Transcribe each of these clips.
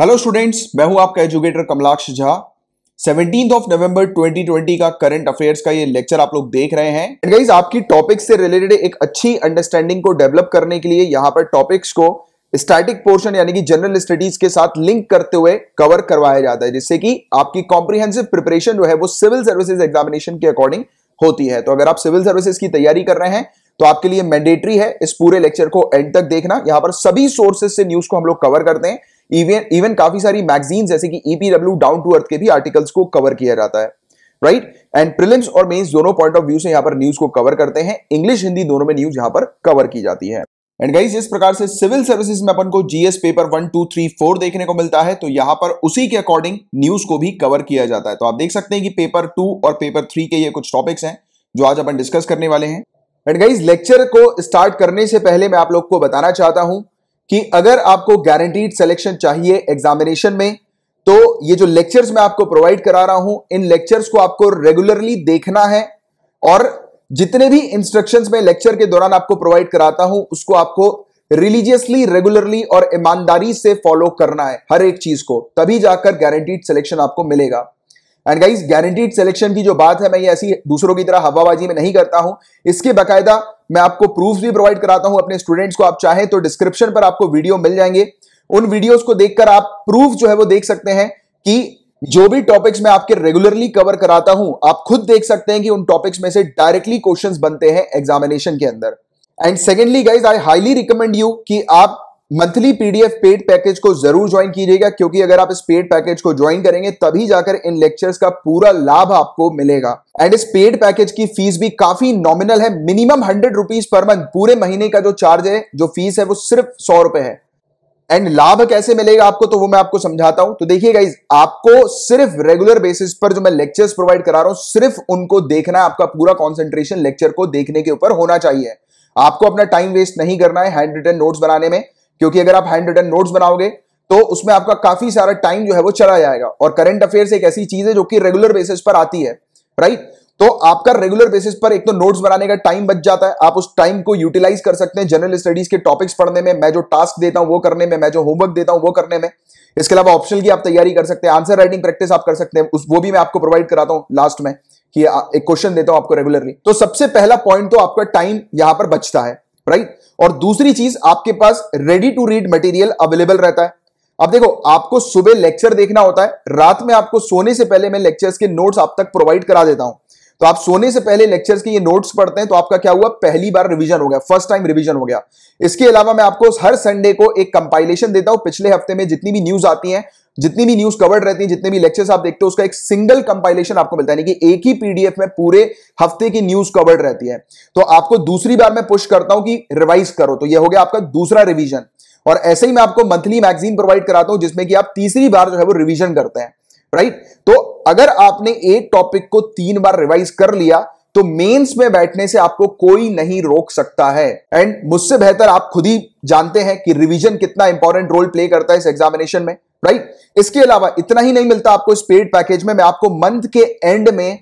Hello students मैं हूं आपका educator Kamalaksh Jha seventeen of November 2020 का करंट अफेयर्स का ये लेक्चर आप लोग देख रहे हैं गाइज आपकी टॉपिक से रिलेटेड एक अच्छी अंडरस्टैंडिंग को डेवलप करने के लिए यहाँ पर टॉपिक्स को स्टैटिक पोर्शन यानी कि जनरल स्टडीज के साथ लिंक करते हुए कवर करवाया जाता है जिससे कि आपकी कॉम्प्रीहेंसिव प्रिपरेशन जो है वो सिविल सर्विसेज एग्जामिनेशन के अकॉर्डिंग होती है तो अगर आप सिविल सर्विसेज की तैयारी कर रहे हैं तो आपके लिए मैंडेटरी है इस पूरे लेक्चर को एंड तक देखना यहाँ पर सभी सोर्सेज से न्यूज को हम लोग कवर करते हैं इवन इवन काफी सारी मैगजीन जैसे कि ईपीडब्ल्यू डाउन टू अर्थ के भी आर्टिकल्स को कवर किया जाता है राइट एंड प्रिलिम्स और मेन्स दोनों पॉइंट ऑफ व्यू से यहां पर न्यूज को कवर करते हैं इंग्लिश हिंदी दोनों में न्यूज यहां पर कवर की जाती है एंड गाइस इस प्रकार से सिविल सर्विसेज में अपन को GS paper one two three four देखने को मिलता है तो यहां पर उसी के अकॉर्डिंग न्यूज को भी कवर किया जाता है तो आप देख सकते हैं कि पेपर टू और पेपर थ्री के ये कुछ टॉपिक्स हैं जो आज अपन डिस्कस करने वाले हैं एंड गाइस लेक्चर को स्टार्ट करने से पहले मैं आप लोग को बताना चाहता हूं कि अगर आपको गारंटीड सिलेक्शन चाहिए एग्जामिनेशन में तो ये जो लेक्चर्स मैं आपको प्रोवाइड करा रहा हूं इन लेक्चर्स को आपको रेगुलरली देखना है और जितने भी इंस्ट्रक्शंस में लेक्चर के दौरान आपको प्रोवाइड कराता हूं उसको आपको रिलीजियसली रेगुलरली और ईमानदारी से फॉलो करना है हर एक चीज को तभी जाकर गारंटीड सिलेक्शन आपको मिलेगा एंड गाइज गारंटीड सिलेक्शन की जो बात है मैं ये ऐसी दूसरों की तरह हवाबाजी में नहीं करता हूं इसके बाकायदा मैं आपको प्रूफ भी प्रोवाइड कराता हूं अपने स्टूडेंट्स को आप चाहें तो डिस्क्रिप्शन पर आपको वीडियो मिल जाएंगे उन वीडियोस को देखकर आप प्रूफ जो है वो देख सकते हैं कि जो भी टॉपिक्स मैं आपके रेगुलरली कवर कराता हूं आप खुद देख सकते हैं कि उन टॉपिक्स में से डायरेक्टली क्वेश्चंस बनते हैं एग्जामिनेशन के अंदर and secondly guys I highly recommend you कि आप मंथली पीडीएफ पेड पैकेज को जरूर ज्वाइन कीजिएगा क्योंकि अगर आप इस पेड पैकेज को ज्वाइन करेंगे तभी जाकर इन लेक्चर्स का पूरा लाभ आपको मिलेगा एंड इस पेड पैकेज की फीस भी काफी नॉमिनल है minimum hundred rupees per month पूरे महीने का जो चार्ज है जो फीस है वो सिर्फ सौ रुपए है एंड लाभ कैसे मिलेगा आपको तो वो मैं आपको समझाता हूं तो देखिए गाइज आपको सिर्फ रेगुलर बेसिस पर जो मैं लेक्चर्स प्रोवाइड करा रहा हूं सिर्फ उनको देखना है आपका पूरा कॉन्सेंट्रेशन लेक्चर को देखने के ऊपर होना चाहिए आपको अपना टाइम वेस्ट नहीं करना है हैंड रिटर्न नोट्स बनाने में क्योंकि अगर आप हैंड रिटर्न नोट्स बनाओगे तो उसमें आपका काफी सारा टाइम जो है वो चला जाएगा और करंट अफेयर्स एक ऐसी चीज है जो कि रेगुलर बेसिस पर आती है राइट तो आपका रेगुलर बेसिस पर एक तो नोट्स बनाने का टाइम बच जाता है आप उस टाइम को यूटिलाइज कर सकते हैं जनरल स्टडीज के टॉपिक्स पढ़ने में मैं जो टास्क देता हूं वो करने में मैं जो होमवर्क देता हूं वो करने में इसके अलावा ऑप्शन की आप तैयारी कर सकते हैं आंसर राइटिंग प्रैक्टिस आप कर सकते हैं उस वो भी मैं आपको प्रोवाइड कराता हूं लास्ट में कि एक क्वेश्चन देता हूं आपको रेगुलरली तो सबसे पहला पॉइंट तो आपका टाइम यहां पर बचता है राइट और दूसरी चीज आपके पास ready to read material available रहता है अब देखो आपको सुबह लेक्चर देखना होता है रात में आपको सोने से पहले मैं लेक्चर्स के नोट्स आप तक प्रोवाइड करा देता हूं तो आप सोने से पहले लेक्चर्स के ये नोट्स पढ़ते हैं तो आपका क्या हुआ पहली बार रिवीजन हो गया फर्स्ट टाइम रिवीजन हो गया इसके अलावा मैं आपको हर संडे को एक कंपाइलेशन देता हूं पिछले हफ्ते में जितनी भी न्यूज आती है जितनी भी न्यूज कवर्ड रहती है जितने भी लेक्चर्स आप देखते हो उसका एक सिंगल कंपाइलेशन आपको मिलता है यानी कि एक ही पीडीएफ में पूरे हफ्ते की न्यूज कवर्ड रहती है तो आपको दूसरी बार मैं पुश करता हूं कि रिवाइज करो तो यह हो गया आपका दूसरा रिविजन और ऐसे ही मैं आपको मंथली मैगजीन प्रोवाइड कराता हूं जिसमें कि आप तीसरी बार जो है वो रिविजन करते हैं राइट तो अगर आपने एक टॉपिक को तीन बार रिवाइज कर लिया तो मेंस में बैठने से आपको कोई नहीं रोक सकता है एंड मुझसे बेहतर आप खुद ही जानते हैं कि रिवीजन कितना इंपॉर्टेंट रोल प्ले करता है इस एग्जामिनेशन में राइट इसके अलावा इतना ही नहीं मिलता आपको इस पेड पैकेज में मैं आपको मंथ के एंड में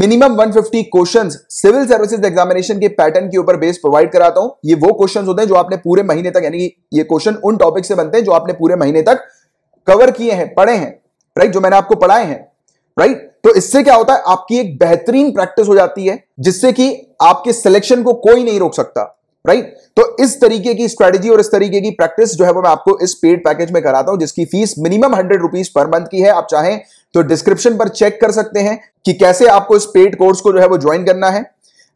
minimum 150 fifty question civil services examination के पैटर्न के ऊपर बेस प्रोवाइड कराता हूं ये वो क्वेश्चन होते हैं जो आपने पूरे महीने तक यानी ये क्वेश्चन उन टॉपिक से बनते हैं जो आपने पूरे महीने तक कवर किए हैं पढ़े हैं राइट जो मैंने आपको पढ़ाए हैं राइट तो इससे क्या होता है आपकी एक बेहतरीन प्रैक्टिस हो जाती है जिससे कि आपके सिलेक्शन को कोई नहीं रोक सकता राइट right? तो इस तरीके की स्ट्रेटेजी और इस तरीके की प्रैक्टिस जो है वो मैं आपको इस पेड पैकेज में कराता हूं जिसकी fees minimum hundred rupees per month की है आप चाहें तो डिस्क्रिप्शन पर चेक कर सकते हैं कि कैसे आपको इस पेड कोर्स को जो है वो ज्वाइन करना है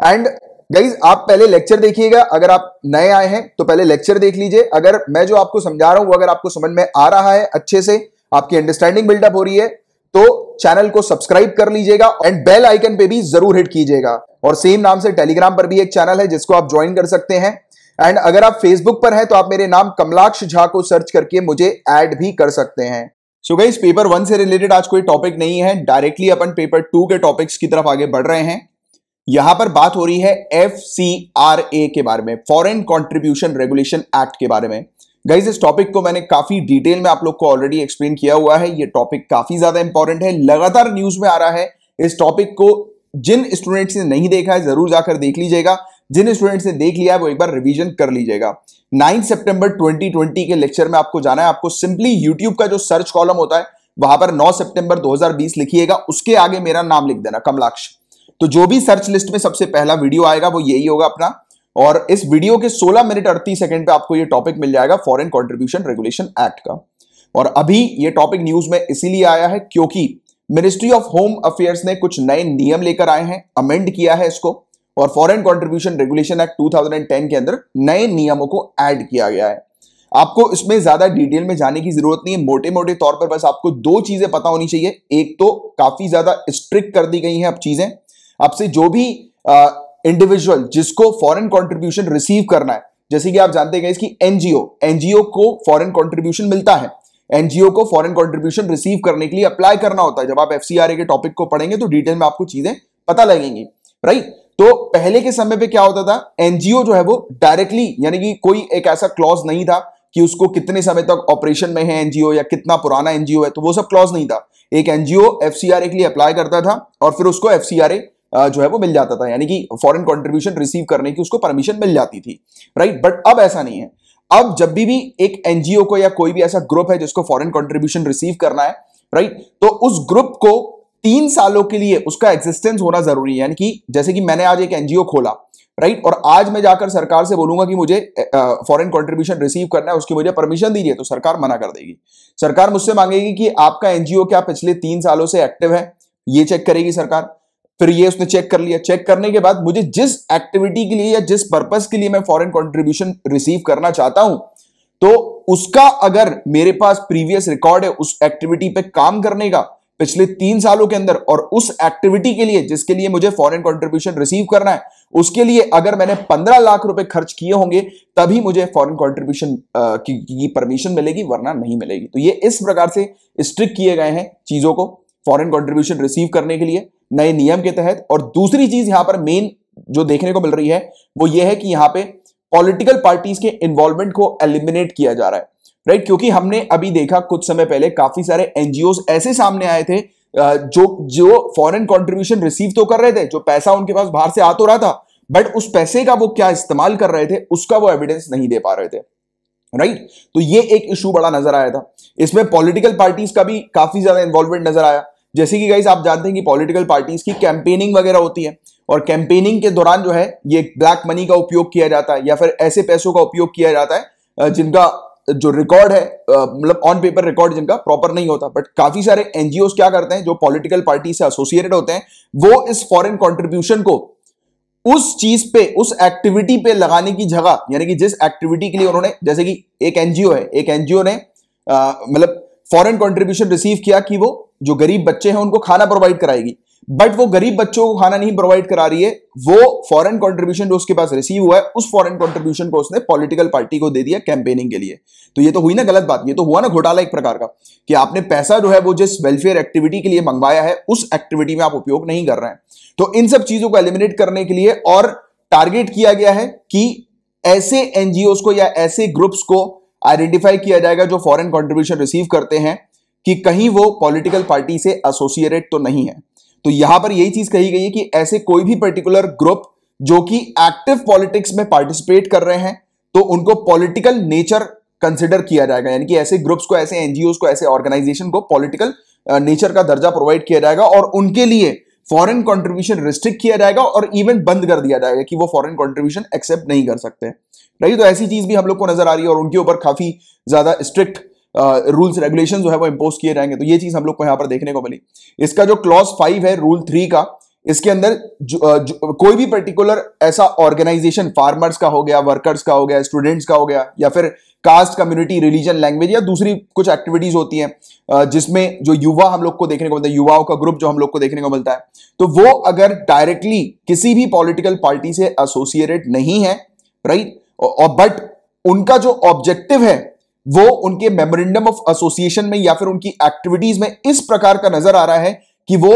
एंड गाइज आप पहले लेक्चर देखिएगा अगर आप नए आए हैं तो पहले लेक्चर देख लीजिए अगर मैं जो आपको समझा रहा हूं वो अगर आपको समझ में आ रहा है अच्छे से आपकी अंडरस्टैंडिंग बिल्डअप हो रही है तो चैनल को सब्सक्राइब कर लीजिएगा एंड बेल आइकन पे भी जरूर हिट कीजिएगा और सेम नाम से टेलीग्राम पर भी एक चैनल है जिसको आप ज्वाइन कर सकते हैं एंड अगर आप फेसबुक पर हैं तो आप मेरे नाम कमलाक्ष झा को सर्च करके मुझे ऐड भी कर सकते हैं so so guys paper one से रिलेटेड आज कोई टॉपिक नहीं है डायरेक्टली अपन पेपर टू के टॉपिक्स की तरफ आगे बढ़ रहे हैं यहां पर बात हो रही है एफ के बारे में फॉरेन कॉन्ट्रीब्यूशन रेगुलेशन एक्ट के बारे में गाइज इस टॉपिक को मैंने काफी डिटेल में आप लोग को ऑलरेडी एक्सप्लेन किया हुआ है ये टॉपिक काफी ज्यादा इंपॉर्टेंट है लगातार न्यूज में आ रहा है इस टॉपिक को जिन स्टूडेंट्स ने नहीं देखा है जरूर जाकर देख लीजिएगा जिन स्टूडेंट्स ने देख लिया है वो एक बार रिवीजन कर लीजिएगा 9 सितंबर 2020 के लेक्चर में आपको जाना है आपको सिंपली यूट्यूब का जो सर्च कॉलम होता है वहां पर 9 सितंबर 2020 लिखिएगा उसके आगे मेरा नाम लिख देना कमलाक्ष तो जो भी सर्च लिस्ट में सबसे पहला वीडियो आएगा वो यही होगा अपना और इस वीडियो के 16 मिनट 38 सेकंड पे आपको ये टॉपिक मिल जाएगा फॉरेन कंट्रीब्यूशन रेगुलेशन एक्ट का और अभी ये टॉपिक न्यूज में इसीलिए आया है क्योंकि मिनिस्ट्री ऑफ होम अफेयर्स ने कुछ नए नियम लेकर आए हैं अमेंड किया है इसको और foreign contribution regulation act two के अंदर नए नियमों को एड किया गया है आपको इसमें ज्यादा डिटेल में जाने की जरूरत नहीं है मोटे मोटे तौर पर बस आपको दो चीजें पता होनी चाहिए एक तो काफी ज्यादा स्ट्रिक्ट कर दी गई हैं अब चीजें आपसे जो भी आ, इंडिविजुअल जिसको फॉरेन कंट्रीब्यूशन रिसीव करना है जैसे कि आप जानते हैं कि एनजीओ एनजीओ को फॉरेन कंट्रीब्यूशन मिलता है एनजीओ को फॉरेन कंट्रीब्यूशन रिसीव करने के लिए अप्लाई करना होता है जब आप एफ के टॉपिक को पढ़ेंगे तो डिटेल में आपको चीजें पता लगेंगी राइट तो पहले के समय पे क्या होता था एनजीओ जो है वो डायरेक्टली यानी कि कोई एक ऐसा क्लॉज नहीं था कि उसको कितने समय तक ऑपरेशन में है एनजीओ या कितना पुराना एनजीओ है तो वो सब क्लॉज नहीं था एक एनजीओ एफ के लिए अप्लाई करता था और फिर उसको एफ जो है वो मिल जाता था यानी कि फॉरेन कॉन्ट्रीब्यूशन रिसीव करने की उसको परमिशन मिल जाती थी राइट बट अब ऐसा नहीं है अब जब भी भी एक एनजीओ को या कोई भी ऐसा ग्रुप है जिसको फॉरेन कंट्रीब्यूशन रिसीव करना है राइट तो उस ग्रुप को तीन सालों के लिए उसका एग्जिस्टेंस होना जरूरी है यानी कि जैसे कि मैंने आज एक एनजीओ खोला राइट और आज मैं जाकर सरकार से बोलूंगा कि मुझे फॉरेन कंट्रीब्यूशन रिसीव करना है उसकी मुझे परमिशन दीजिए तो सरकार मना कर देगी सरकार मुझसे मांगेगी कि आपका एनजीओ क्या पिछले तीन सालों से एक्टिव है ये चेक करेगी सरकार फिर ये उसने चेक कर लिया चेक करने के बाद मुझे जिस एक्टिविटी के लिए या जिस पर्पज के लिए मैं फॉरेन कॉन्ट्रीब्यूशन रिसीव करना चाहता हूं तो उसका अगर मेरे पास प्रीवियस रिकॉर्ड है उस एक्टिविटी पे काम करने का पिछले तीन सालों के अंदर और उस एक्टिविटी के लिए जिसके लिए मुझे फॉरेन कंट्रीब्यूशन रिसीव करना है उसके लिए अगर मैंने पंद्रह लाख रुपए खर्च किए होंगे तभी मुझे फॉरेन कंट्रीब्यूशन की परमिशन मिलेगी वरना नहीं मिलेगी तो ये इस प्रकार से स्ट्रिक किए गए हैं चीजों को फॉरेन कंट्रीब्यूशन रिसीव करने के लिए नए नियम के तहत और दूसरी चीज यहां पर मेन जो देखने को मिल रही है वो ये है कि यहां पे पॉलिटिकल पार्टीज के इन्वॉल्वमेंट को एलिमिनेट किया जा रहा है राइट क्योंकि हमने अभी देखा कुछ समय पहले काफी सारे एनजीओ ऐसे सामने आए थे जो जो फॉरेन कंट्रीब्यूशन रिसीव तो कर रहे थे जो पैसा उनके पास बाहर से आ तो रहा था बट उस पैसे का वो क्या इस्तेमाल कर रहे थे उसका वो एविडेंस नहीं दे पा रहे थे राइट right? तो ये एक इशू बड़ा नजर आया था इसमें पॉलिटिकल पार्टीज का भी काफी ज्यादा इन्वॉल्वमेंट नजर आया जैसे कि गाइज आप जानते हैं कि पॉलिटिकल पार्टीज की कैंपेनिंग वगैरह होती है और कैंपेनिंग के दौरान जो है ये ब्लैक मनी का उपयोग किया जाता है या फिर ऐसे पैसों का उपयोग किया जाता है जिनका जो रिकॉर्ड है मतलब ऑन पेपर रिकॉर्ड जिनका प्रॉपर नहीं होता बट काफी सारे एनजीओ क्या करते हैं जो पॉलिटिकल पार्टी से एसोसिएटेड होते हैं वो इस फॉरेन कॉन्ट्रीब्यूशन को उस चीज पे उस एक्टिविटी पे लगाने की जगह यानी कि जिस एक्टिविटी के लिए उन्होंने जैसे कि एक एनजीओ है एक एनजीओ ने मतलब फॉरेन कंट्रीब्यूशन रिसीव किया कि वो जो गरीब बच्चे हैं उनको खाना प्रोवाइड कराएगी बट वो गरीब बच्चों को खाना नहीं प्रोवाइड करा रही है वो फॉरेन कॉन्ट्रीब्यूशन जो उसके पास रिसीव हुआ है उस फॉरेन कॉन्ट्रीब्यूशन को उसने पॉलिटिकल पार्टी को दे दिया कैंपेनिंग के लिए तो ये तो हुई ना गलत बात ये तो हुआ ना घोटाला एक प्रकार का कि आपने पैसा जो है वो जिस वेलफेयर एक्टिविटी के लिए मंगवाया है उस एक्टिविटी में आप उपयोग नहीं कर रहे हैं तो इन सब चीजों को एलिमिनेट करने के लिए और टारगेट किया गया है कि ऐसे एनजीओ को या ऐसे ग्रुप्स को आइडेंटिफाई किया जाएगा जो फॉरेन कॉन्ट्रीब्यूशन रिसीव करते हैं कि कहीं वो पॉलिटिकल पार्टी से एसोसिएटेड तो नहीं है तो यहां पर यही चीज कही गई है कि ऐसे कोई भी पर्टिकुलर ग्रुप जो कि एक्टिव पॉलिटिक्स में पार्टिसिपेट कर रहे हैं तो उनको पॉलिटिकल नेचर कंसिडर किया जाएगा यानी कि ऐसे ग्रुप्स को ऐसे एनजीओ को ऐसे ऑर्गेनाइजेशन को पॉलिटिकल नेचर का दर्जा प्रोवाइड किया जाएगा और उनके लिए फॉरेन कंट्रीब्यूशन रिस्ट्रिक्ट किया जाएगा और इवन बंद कर दिया जाएगा कि वो फॉरेन कंट्रीब्यूशन एक्सेप्ट नहीं कर सकते राइट तो ऐसी चीज भी हम लोग को नजर आ रही है और उनके ऊपर काफी ज्यादा स्ट्रिक्ट रूल्स रेगुलेशन जो है वो इम्पोज किए जाएंगे तो ये चीज हम लोग को यहाँ पर देखने को मिली इसका जो क्लॉज फाइव है रूल थ्री का इसके अंदर जो, जो, कोई भी पर्टिकुलर ऐसा ऑर्गेनाइजेशन फार्मर्स का हो गया वर्कर्स का हो गया स्टूडेंट्स का हो गया या फिर कास्ट कम्युनिटी रिलीजन लैंग्वेज या दूसरी कुछ एक्टिविटीज होती हैं जिसमें जो युवा हम लोग को देखने को मिलता है युवाओं का ग्रुप जो हम लोग को देखने को मिलता है तो वो अगर डायरेक्टली किसी भी पॉलिटिकल पार्टी से एसोसिएटेड नहीं है राइट और बट उनका जो ऑब्जेक्टिव है वो उनके मेमोरेंडम ऑफ एसोसिएशन में या फिर उनकी एक्टिविटीज में इस प्रकार का नजर आ रहा है कि वो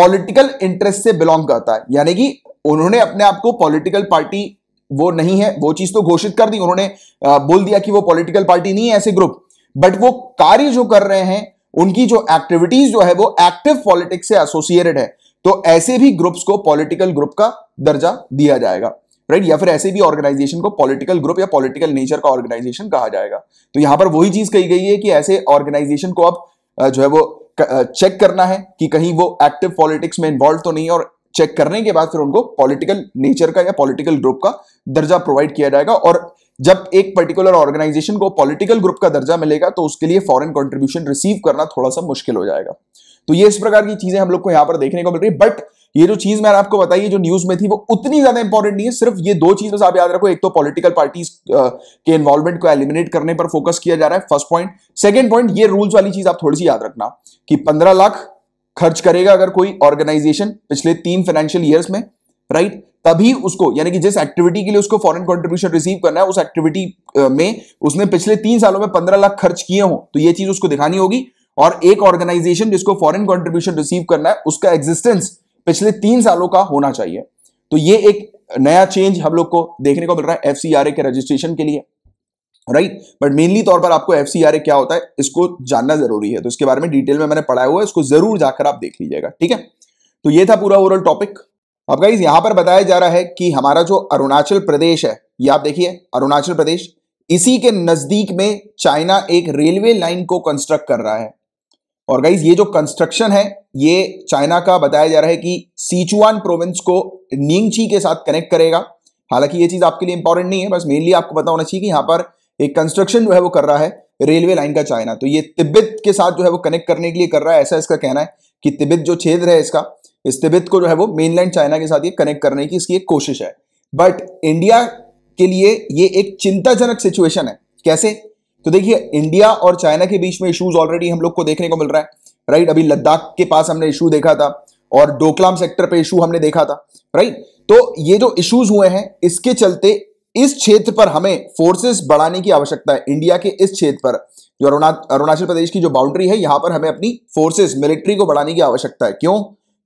पॉलिटिकल इंटरेस्ट से बिलोंग करता है यानी कि उन्होंने अपने आप को पॉलिटिकल पार्टी वो नहीं है वो चीज तो घोषित कर दी उन्होंने बोल दिया कि वो पॉलिटिकल पार्टी नहीं है ऐसे ग्रुप बट वो कार्य जो कर रहे हैं उनकी जो एक्टिविटीज जो है वो एक्टिव पॉलिटिक्स से एसोसिएटेड है तो ऐसे भी ग्रुप्स को पॉलिटिकल ग्रुप का दर्जा दिया जाएगा राइट या फिर ऐसे भी ऑर्गेनाइजेशन को पॉलिटिकल ग्रुप या पॉलिटिकल नेचर का ऑर्गेनाइजेशन कहा जाएगा तो यहां पर वही चीज कही गई है कि ऐसे ऑर्गेनाइजेशन को अब जो है वो चेक करना है कि कहीं वो एक्टिव पॉलिटिक्स में इन्वॉल्व तो नहीं और चेक करने के बाद फिर उनको पॉलिटिकल नेचर का या पॉलिटिकल ग्रुप का दर्जा प्रोवाइड किया जाएगा और जब एक पर्टिकुलर ऑर्गेनाइजेशन को पॉलिटिकल ग्रुप का दर्जा मिलेगा तो उसके लिए फॉरेन कंट्रीब्यूशन रिसीव करना थोड़ा सा मुश्किल हो जाएगा तो ये इस प्रकार की चीजें हम लोग को यहां पर देखने को मिल रही है बट ये जो चीज मैंने आपको बताई जो न्यूज में थी वो उतनी ज्यादा इंपॉर्टेंट नहीं है सिर्फ ये दो चीज बस आप याद रखो एक तो पॉलिटिकल पार्टीज के इन्वॉल्वमेंट को एलिमिनेट करने पर फोकस किया जा रहा है फर्स्ट पॉइंट सेकेंड पॉइंट ये रूल्स वाली चीज आप थोड़ी सी याद रखना कि पंद्रह लाख खर्च करेगा अगर कोई ऑर्गेनाइजेशन पिछले तीन फाइनेंशियल ईयर्स में राइट तभी उसको यानी कि जिस एक्टिविटी के लिए उसको फॉरेन कंट्रीब्यूशन रिसीव करना है उस एक्टिविटी में उसने पिछले तीन सालों में पंद्रह लाख खर्च किए हो तो ये चीज उसको दिखानी होगी और एक ऑर्गेनाइजेशन जिसको फॉरेन कंट्रीब्यूशन रिसीव करना है उसका एग्जिस्टेंस पिछले तीन सालों का होना चाहिए तो ये एक नया चेंज हम लोग को देखने को मिल रहा है एफ के रजिस्ट्रेशन के लिए राइट बट मेनली तौर पर आपको एफ क्या होता है इसको जानना जरूरी है तो इसके बारे में डिटेल में मैंने पढ़ाया हुआ है इसको जरूर जाकर आप देख लीजिएगा ठीक है तो ये था पूरा ओवरऑल टॉपिक अब गाइज यहां पर बताया जा रहा है कि हमारा जो अरुणाचल प्रदेश है ये आप देखिए अरुणाचल प्रदेश इसी के नजदीक में चाइना एक रेलवे लाइन को कंस्ट्रक्ट कर रहा है और गाइज ये जो कंस्ट्रक्शन है ये चाइना का बताया जा रहा है कि सीचुआन प्रोविंस को निंगची के साथ कनेक्ट करेगा हालांकि ये चीज़ आपके लिए इंपॉर्टेंट नहीं है बस मेनली आपको पता होना चाहिए कि यहाँ पर एक कंस्ट्रक्शन जो है वो कर रहा है रेलवे लाइन का चाइना तो ये तिब्बत के साथ जो है वो कनेक्ट करने के लिए कर रहा है ऐसा इसका कहना है कि तिब्बत जो क्षेत्र है इसका इस तिब्बत को जो है वो मेनलैंड चाइना के साथ ये कनेक्ट करने की इसकी एक कोशिश है बट इंडिया के लिए ये एक चिंताजनक सिचुएशन है कैसे तो देखिए इंडिया और चाइना के बीच में इशूज ऑलरेडी हम लोग को देखने को मिल रहा है राइट अभी लद्दाख के पास हमने इशू देखा था और डोकलाम सेक्टर पे इशू हमने देखा था राइट तो ये जो इश्यूज हुए हैं इसके चलते इस क्षेत्र पर हमें फोर्सेस बढ़ाने की आवश्यकता है इंडिया के इस क्षेत्र पर जो अरुणा अरुणाचल प्रदेश की जो बाउंड्री है यहां पर हमें अपनी फोर्सेस मिलिट्री को बढ़ाने की आवश्यकता है क्यों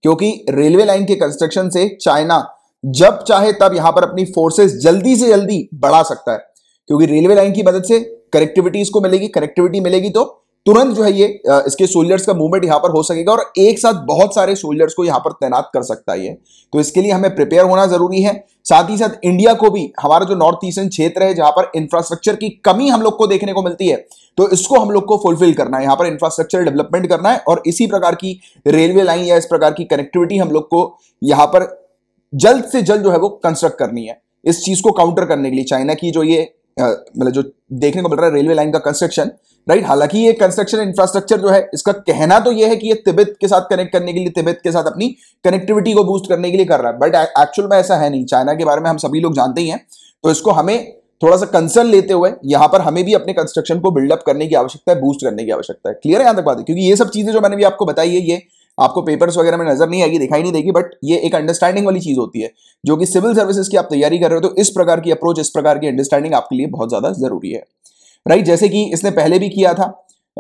क्योंकि रेलवे लाइन के कंस्ट्रक्शन से चाइना जब चाहे तब यहां पर अपनी फोर्सेस जल्दी से जल्दी बढ़ा सकता है क्योंकि रेलवे लाइन की मदद से करेक्टिविटी इसको मिलेगी करेक्टिविटी मिलेगी तो तुरंत जो है ये इसके सोल्जर्स का मूवमेंट यहां पर हो सकेगा और एक साथ बहुत सारे सोल्जर्स को यहां पर तैनात कर सकता है तो इसके लिए हमें प्रिपेयर होना जरूरी है साथ ही साथ इंडिया को भी हमारा जो नॉर्थ ईस्टर्न क्षेत्र है जहां पर इंफ्रास्ट्रक्चर की कमी हम लोग को देखने को मिलती है तो इसको हम लोग को फुलफिल करना है यहां पर इंफ्रास्ट्रक्चर डेवलपमेंट करना है और इसी प्रकार की रेलवे लाइन या इस प्रकार की कनेक्टिविटी हम लोग को यहां पर जल्द से जल्द जो है वो कंस्ट्रक्ट करनी है इस चीज को काउंटर करने के लिए चाइना की जो ये मतलब जो देखने को मिल रहा है रेलवे लाइन का कंस्ट्रक्शन राइट हालांकि ये कंस्ट्रक्शन इंफ्रास्ट्रक्चर जो है इसका कहना तो ये है कि ये तिब्बत के साथ कनेक्ट करने के लिए तिब्बत के साथ अपनी कनेक्टिविटी को बूस्ट करने के लिए कर रहा है बट एक्चुअल में ऐसा है नहीं चाइना के बारे में हम सभी लोग जानते ही हैं तो इसको हमें थोड़ा सा कंसर्न लेते हुए यहां पर हमें भी अपने कंस्ट्रक्शन को बिल्डअप करने की आवश्यकता है बूस्ट करने की आवश्यकता है क्लियर है यहां तक बात है क्योंकि ये सब चीजें जो मैंने भी आपको बताई है ये आपको पेपर्स वगैरह में नजर नहीं आएगी दिखाई नहीं देगी बट ये एक अंडरस्टैंडिंग वाली चीज होती है जो कि सिविल सर्विसेज की आप तैयारी कर रहे हो तो इस प्रकार की अप्रोच इस प्रकार की अंडरस्टैंडिंग आपके लिए बहुत ज्यादा जरूरी है राइट जैसे कि इसने पहले भी किया था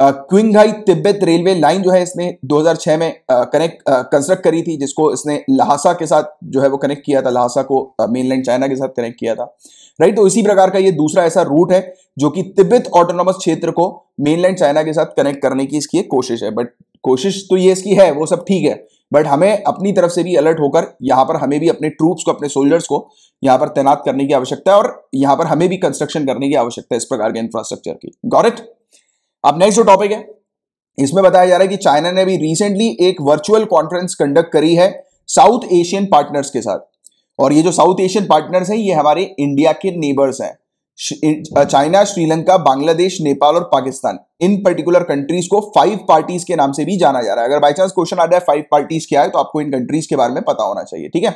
क्विंगाई तिब्बत रेलवे लाइन जो है इसने 2006 में कनेक्ट कंस्ट्रक्ट करी थी जिसको इसने लहासा के साथ जो है वो कनेक्ट किया था लहासा को मेनलैंड चाइना के साथ कनेक्ट किया था राइट तो इसी प्रकार का ये दूसरा ऐसा रूट है जो कि तिब्बत ऑटोनोमस क्षेत्र को मेनलैंड चाइना के साथ कनेक्ट करने की इसकी एक कोशिश है बट कोशिश तो ये इसकी है वो सब ठीक है बट हमें अपनी तरफ से भी अलर्ट होकर यहाँ पर हमें भी अपने ट्रूप्स को अपने सोल्जर्स को यहाँ पर तैनात करने की आवश्यकता है और यहाँ पर हमें भी कंस्ट्रक्शन करने की आवश्यकता है इस प्रकार के इंफ्रास्ट्रक्चर की गौरत अब नेक्स्ट जो टॉपिक है इसमें बताया जा रहा है कि चाइना ने भी रिसेंटली एक वर्चुअल कॉन्फ्रेंस कंडक्ट करी है साउथ एशियन पार्टनर्स के साथ और ये जो साउथ एशियन पार्टनर्स हैं ये हमारे इंडिया के नेबर्स हैं चाइना श्रीलंका बांग्लादेश नेपाल और पाकिस्तान इन पर्टिकुलर कंट्रीज को फाइव पार्टीज के नाम से भी जाना जा रहा है अगर बाई चांस क्वेश्चन आ जाए फाइव पार्टीज क्या है तो आपको इन कंट्रीज के बारे में पता होना चाहिए ठीक है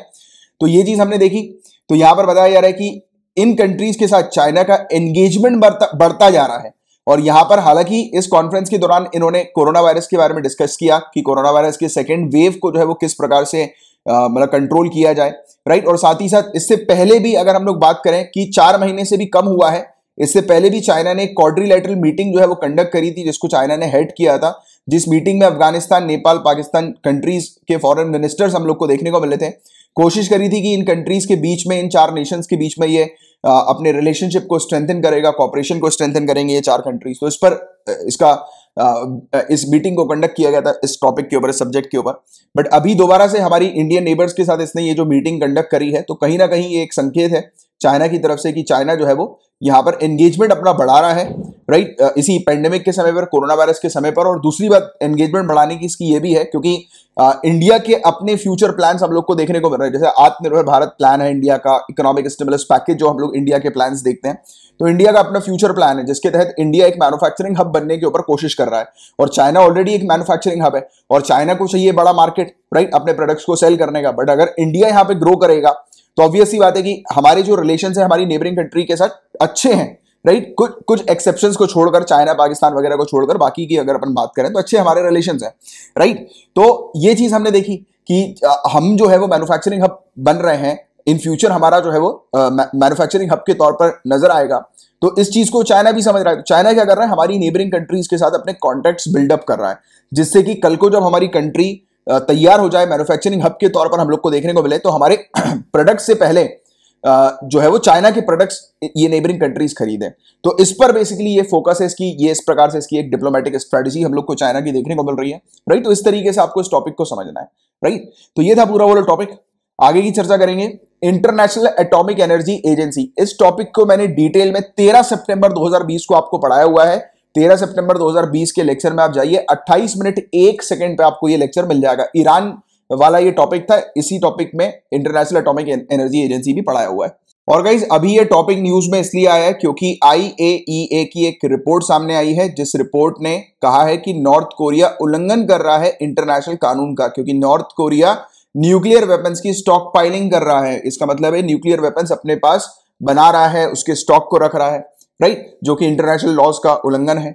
तो ये चीज हमने देखी तो यहां पर बताया जा रहा है कि इन कंट्रीज के साथ चाइना का एंगेजमेंट बढ़ता, बढ़ता जा रहा है और यहां पर हालांकि इस कॉन्फ्रेंस के दौरान इन्होंने कोरोना वायरस के बारे में डिस्कस किया कि कोरोना वायरस के सेकेंड वेव को जो है वो किस प्रकार से मतलब कंट्रोल किया जाए राइट और साथ ही साथ इससे पहले भी अगर हम लोग बात करें कि चार महीने से भी कम हुआ है इससे पहले भी चाइना ने एक क्वाड्रीलेटरल मीटिंग जो है वो कंडक्ट करी थी जिसको चाइना ने हेड किया था जिस मीटिंग में अफगानिस्तान नेपाल पाकिस्तान कंट्रीज के फॉरेन मिनिस्टर्स हम लोग को देखने को मिले थे कोशिश करी थी कि इन कंट्रीज के बीच में इन चार नेशंस के बीच में ये अपने रिलेशनशिप को स्ट्रेंथन करेगा कॉपरेशन को स्ट्रेंथन करेंगे ये चार कंट्रीज तो इस पर इसका इस मीटिंग को कंडक्ट किया गया था इस टॉपिक के ऊपर इस सब्जेक्ट के ऊपर बट अभी दोबारा से हमारी इंडियन नेबर्स के साथ इसने ये जो मीटिंग कंडक्ट करी है तो कहीं ना कहीं ये एक संकेत है चाइना की तरफ से कि चाइना जो है वो यहाँ पर एंगेजमेंट अपना बढ़ा रहा है राइट इसी पेंडेमिक के समय पर कोरोना वायरस के समय पर और दूसरी बात एंगेजमेंट बढ़ाने की इसकी ये भी है क्योंकि आ, इंडिया के अपने फ्यूचर प्लान्स हम लोग को देखने को मिल रहे हैं जैसे आत्मनिर्भर भारत प्लान है इंडिया का इकोनॉमिक स्टिमुलस पैकेज जो हम लोग इंडिया के प्लान्स देखते हैं तो इंडिया का अपना फ्यूचर प्लान है जिसके तहत इंडिया एक मैनुफैक्चरिंग हब बनने के ऊपर कोशिश कर रहा है और चाइना ऑलरेडी एक मैनुफैक्चरिंग हब है और चाइना को चाहिए बड़ा मार्केट राइट अपने प्रोडक्ट्स को सेल करने का बट अगर इंडिया यहाँ पे ग्रो करेगा तो ऑब्वियस ही बात है कि हमारे जो रिलेशन है हमारी नेबरिंग कंट्री के साथ अच्छे हैं राइट कुछ कुछ एक्सेप्शन को छोड़कर चाइना पाकिस्तान वगैरह को छोड़कर बाकी की अगर अपन बात करें तो अच्छे हमारे रिलेशन है राइट तो ये चीज़ हमने देखी कि हम जो है वो मैन्युफैक्चरिंग हब बन रहे हैं इन फ्यूचर हमारा जो है वो मैन्युफैक्चरिंग हब के तौर पर नजर आएगा तो इस चीज को चाइना भी समझ रहा है चाइना क्या कर रहा है हमारी नेबरिंग कंट्रीज के साथ अपने कॉन्टैक्ट्स बिल्डअप कर रहा है जिससे कि कल को जब हमारी कंट्री तैयार हो जाए मैन्युफैक्चरिंग हब के तौर पर हम लोग को देखने को मिले तो हमारे प्रोडक्ट से पहले जो है वो चाइना के प्रोडक्ट्स ये नेबरिंग कंट्रीज खरीदें तो इस पर बेसिकली ये फोकस है इसकी ये इस प्रकार से इसकी एक डिप्लोमेटिक स्ट्रेटजी हम लोग को चाइना की देखने को मिल रही है राइट तो इस तरीके से आपको इस टॉपिक को समझना है राइट तो ये था पूरा वो टॉपिक आगे की चर्चा करेंगे इंटरनेशनल एटॉमिक एनर्जी एजेंसी इस टॉपिक को मैंने डिटेल में 13 सितंबर 2020 को आपको पढ़ाया हुआ है 13 सितंबर 2020 के लेक्चर में आप जाइए 28 मिनट एक सेकंड पे आपको ये लेक्चर मिल जाएगा ईरान वाला ये टॉपिक था इसी टॉपिक में इंटरनेशनल एटॉमिक एनर्जी एजेंसी भी पढ़ाया हुआ है और गाइज अभी ये टॉपिक न्यूज में इसलिए आया है क्योंकि आईएईए e की एक रिपोर्ट सामने आई है जिस रिपोर्ट ने कहा है कि नॉर्थ कोरिया उल्लंघन कर रहा है इंटरनेशनल कानून का क्योंकि नॉर्थ कोरिया न्यूक्लियर वेपन्स की स्टॉक पाइलिंग कर रहा है इसका मतलब है न्यूक्लियर वेपन्स अपने पास बना रहा है उसके स्टॉक को रख रहा है राइट जो कि इंटरनेशनल लॉज का उल्लंघन है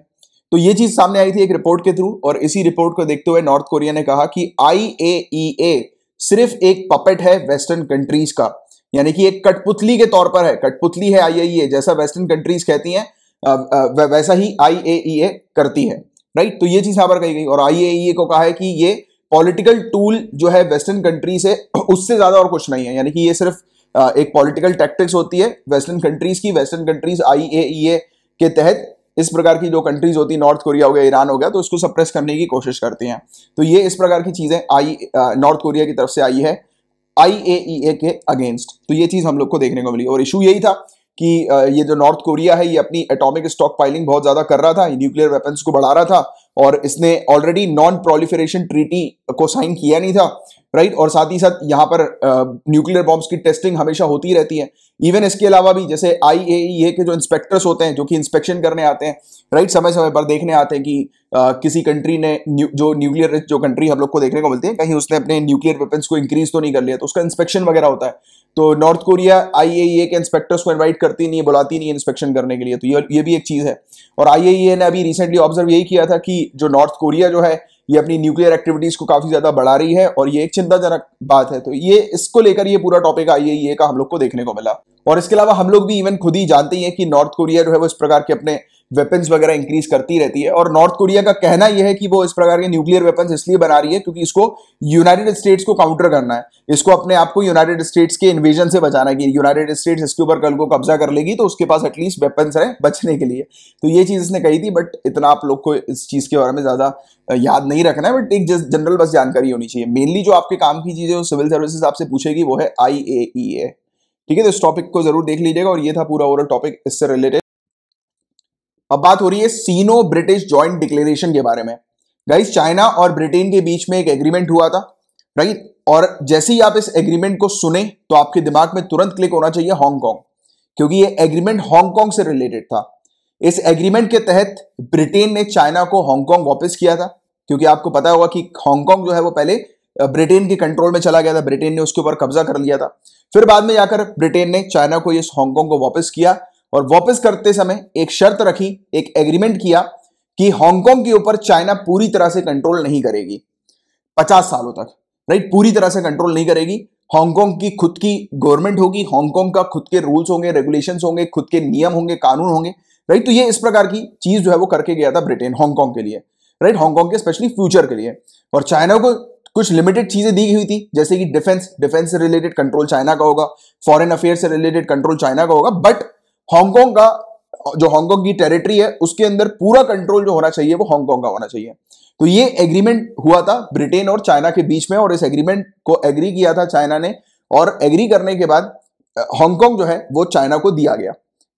तो ये चीज सामने आई थी एक रिपोर्ट के थ्रू और इसी रिपोर्ट को देखते हुए नॉर्थ कोरिया ने कहा कि आई e सिर्फ एक पपेट है वेस्टर्न कंट्रीज का यानी कि एक कठपुतली के तौर पर है कठपुतली है आई e जैसा वेस्टर्न कंट्रीज कहती हैं वैसा ही आई e करती है राइट तो ये चीज यहां पर कही गई और आई को कहा है कि ये पॉलिटिकल टूल जो है वेस्टर्न कंट्री से उससे ज्यादा और कुछ नहीं है यानी कि ये सिर्फ एक पॉलिटिकल टैक्टिक्स होती है वेस्टर्न कंट्रीज की वेस्टर्न कंट्रीज आई के तहत इस प्रकार की जो कंट्रीज होती है नॉर्थ कोरिया हो गया ईरान हो गया तो उसको सप्रेस करने की कोशिश करते हैं तो ये इस प्रकार की चीज़ें आई नॉर्थ कोरिया की तरफ से आई है आई e के अगेंस्ट तो ये चीज़ हम लोग को देखने को मिली और इशू यही था कि ये जो नॉर्थ कोरिया है ये अपनी एटॉमिक स्टॉक पाइलिंग बहुत ज़्यादा कर रहा था न्यूक्लियर वेपन्स को बढ़ा रहा था और इसने ऑलरेडी नॉन प्रोलिफरेशन ट्रीटी को साइन किया नहीं था राइट और साथ ही साथ यहाँ पर न्यूक्लियर बॉम्ब्स की टेस्टिंग हमेशा होती रहती है इवन इसके अलावा भी जैसे आई e के जो इंस्पेक्टर्स होते हैं जो कि इंस्पेक्शन करने आते हैं राइट समय समय पर देखने आते हैं कि आ, किसी कंट्री ने न्यू, जो न्यूक्लियर जो कंट्री हम लोग को देखने को मिलती है कहीं उसने अपने न्यूक्लियर वेपन्स को इंक्रीज तो नहीं कर लिया तो उसका इंस्पेक्शन वगैरह होता है तो नॉर्थ कोरिया आई के इंस्पेक्टर्स को इन्वाइट करती नहीं है बुलाती नहीं है इंस्पेक्शन करने के लिए तो ये ये भी एक चीज़ है और आई e ने अभी रिसेंटली ऑब्जर्व यही किया था कि जो नॉर्थ कोरिया जो है ये अपनी न्यूक्लियर एक्टिविटीज़ को काफ़ी ज़्यादा बढ़ा रही है और ये एक चिंताजनक बात है तो ये इसको लेकर ये पूरा टॉपिक आईए e का हम लोग को देखने को मिला और इसके अलावा हम लोग भी इवन खुद ही जानते ही हैं कि नॉर्थ कोरिया जो है वो इस प्रकार के अपने वेपन्स वगैरह इंक्रीज करती रहती है और नॉर्थ कोरिया का कहना यह है कि वो इस प्रकार के न्यूक्लियर वेपन्स इसलिए बना रही है क्योंकि इसको यूनाइटेड स्टेट्स को काउंटर करना है इसको अपने आप को यूनाइटेड स्टेट्स के इन्वेजन से बचाना है कि यूनाइटेड स्टेट्स इसके ऊपर कल को कब्जा कर लेगी तो उसके पास एटलीस्ट वेपन्स हैं बचने के लिए तो ये चीज़ इसने कही थी बट इतना आप लोग को इस चीज़ के बारे में ज़्यादा याद नहीं रखना है बट एक जनरल बस जानकारी होनी चाहिए मेनली जो आपके काम की चीज़ें सिविल सर्विसेज आपसे पूछेगी वो है आई e ठीक है तो इस टॉपिक को जरूर देख लीजिएगा और ये था पूरा ओवरऑल टॉपिक इससे रिलेटेड अब बात हो रही है सीनो ब्रिटिश ज्वाइंट डिक्लेरेशन के बारे में गाइस चाइना और ब्रिटेन के बीच में एक एग्रीमेंट हुआ था राइट और जैसे ही आप इस एग्रीमेंट को सुने तो आपके दिमाग में तुरंत क्लिक होना चाहिए हांगकांग क्योंकि ये एग्रीमेंट हांगकांग से रिलेटेड था इस एग्रीमेंट के तहत ब्रिटेन ने चाइना को हांगकांग वापस किया था क्योंकि आपको पता होगा कि हांगकांग जो है वो पहले ब्रिटेन के कंट्रोल में चला गया था ब्रिटेन ने उसके ऊपर कब्जा कर लिया था फिर बाद में जाकर ब्रिटेन ने चाइना को इस हांगकांग को वापस किया और वापस करते समय एक शर्त रखी एक एग्रीमेंट किया कि हांगकांग के ऊपर चाइना पूरी तरह से कंट्रोल नहीं करेगी पचास सालों तक राइट पूरी तरह से कंट्रोल नहीं करेगी हांगकांग की खुद की गवर्नमेंट होगी हांगकांग का खुद के रूल्स होंगे रेगुलेशन होंगे खुद के नियम होंगे कानून होंगे राइट तो ये इस प्रकार की चीज जो है वो करके गया था ब्रिटेन हांगकांग के लिए राइट हांगकांग के स्पेशली फ्यूचर के लिए और चाइना को कुछ लिमिटेड चीजें दी हुई थी जैसे कि डिफेंस डिफेंस से रिलेटेड कंट्रोल चाइना का होगा फॉरेन अफेयर से रिलेटेड कंट्रोल चाइना का होगा बट हांगकांग का जो हांगकांग की टेरिटरी है उसके अंदर पूरा कंट्रोल जो होना चाहिए वो हांगकांग का होना चाहिए तो ये एग्रीमेंट हुआ था ब्रिटेन और चाइना के बीच में और इस एग्रीमेंट को एग्री किया था चाइना ने और एग्री करने के बाद हांगकांग जो है वो चाइना को दिया गया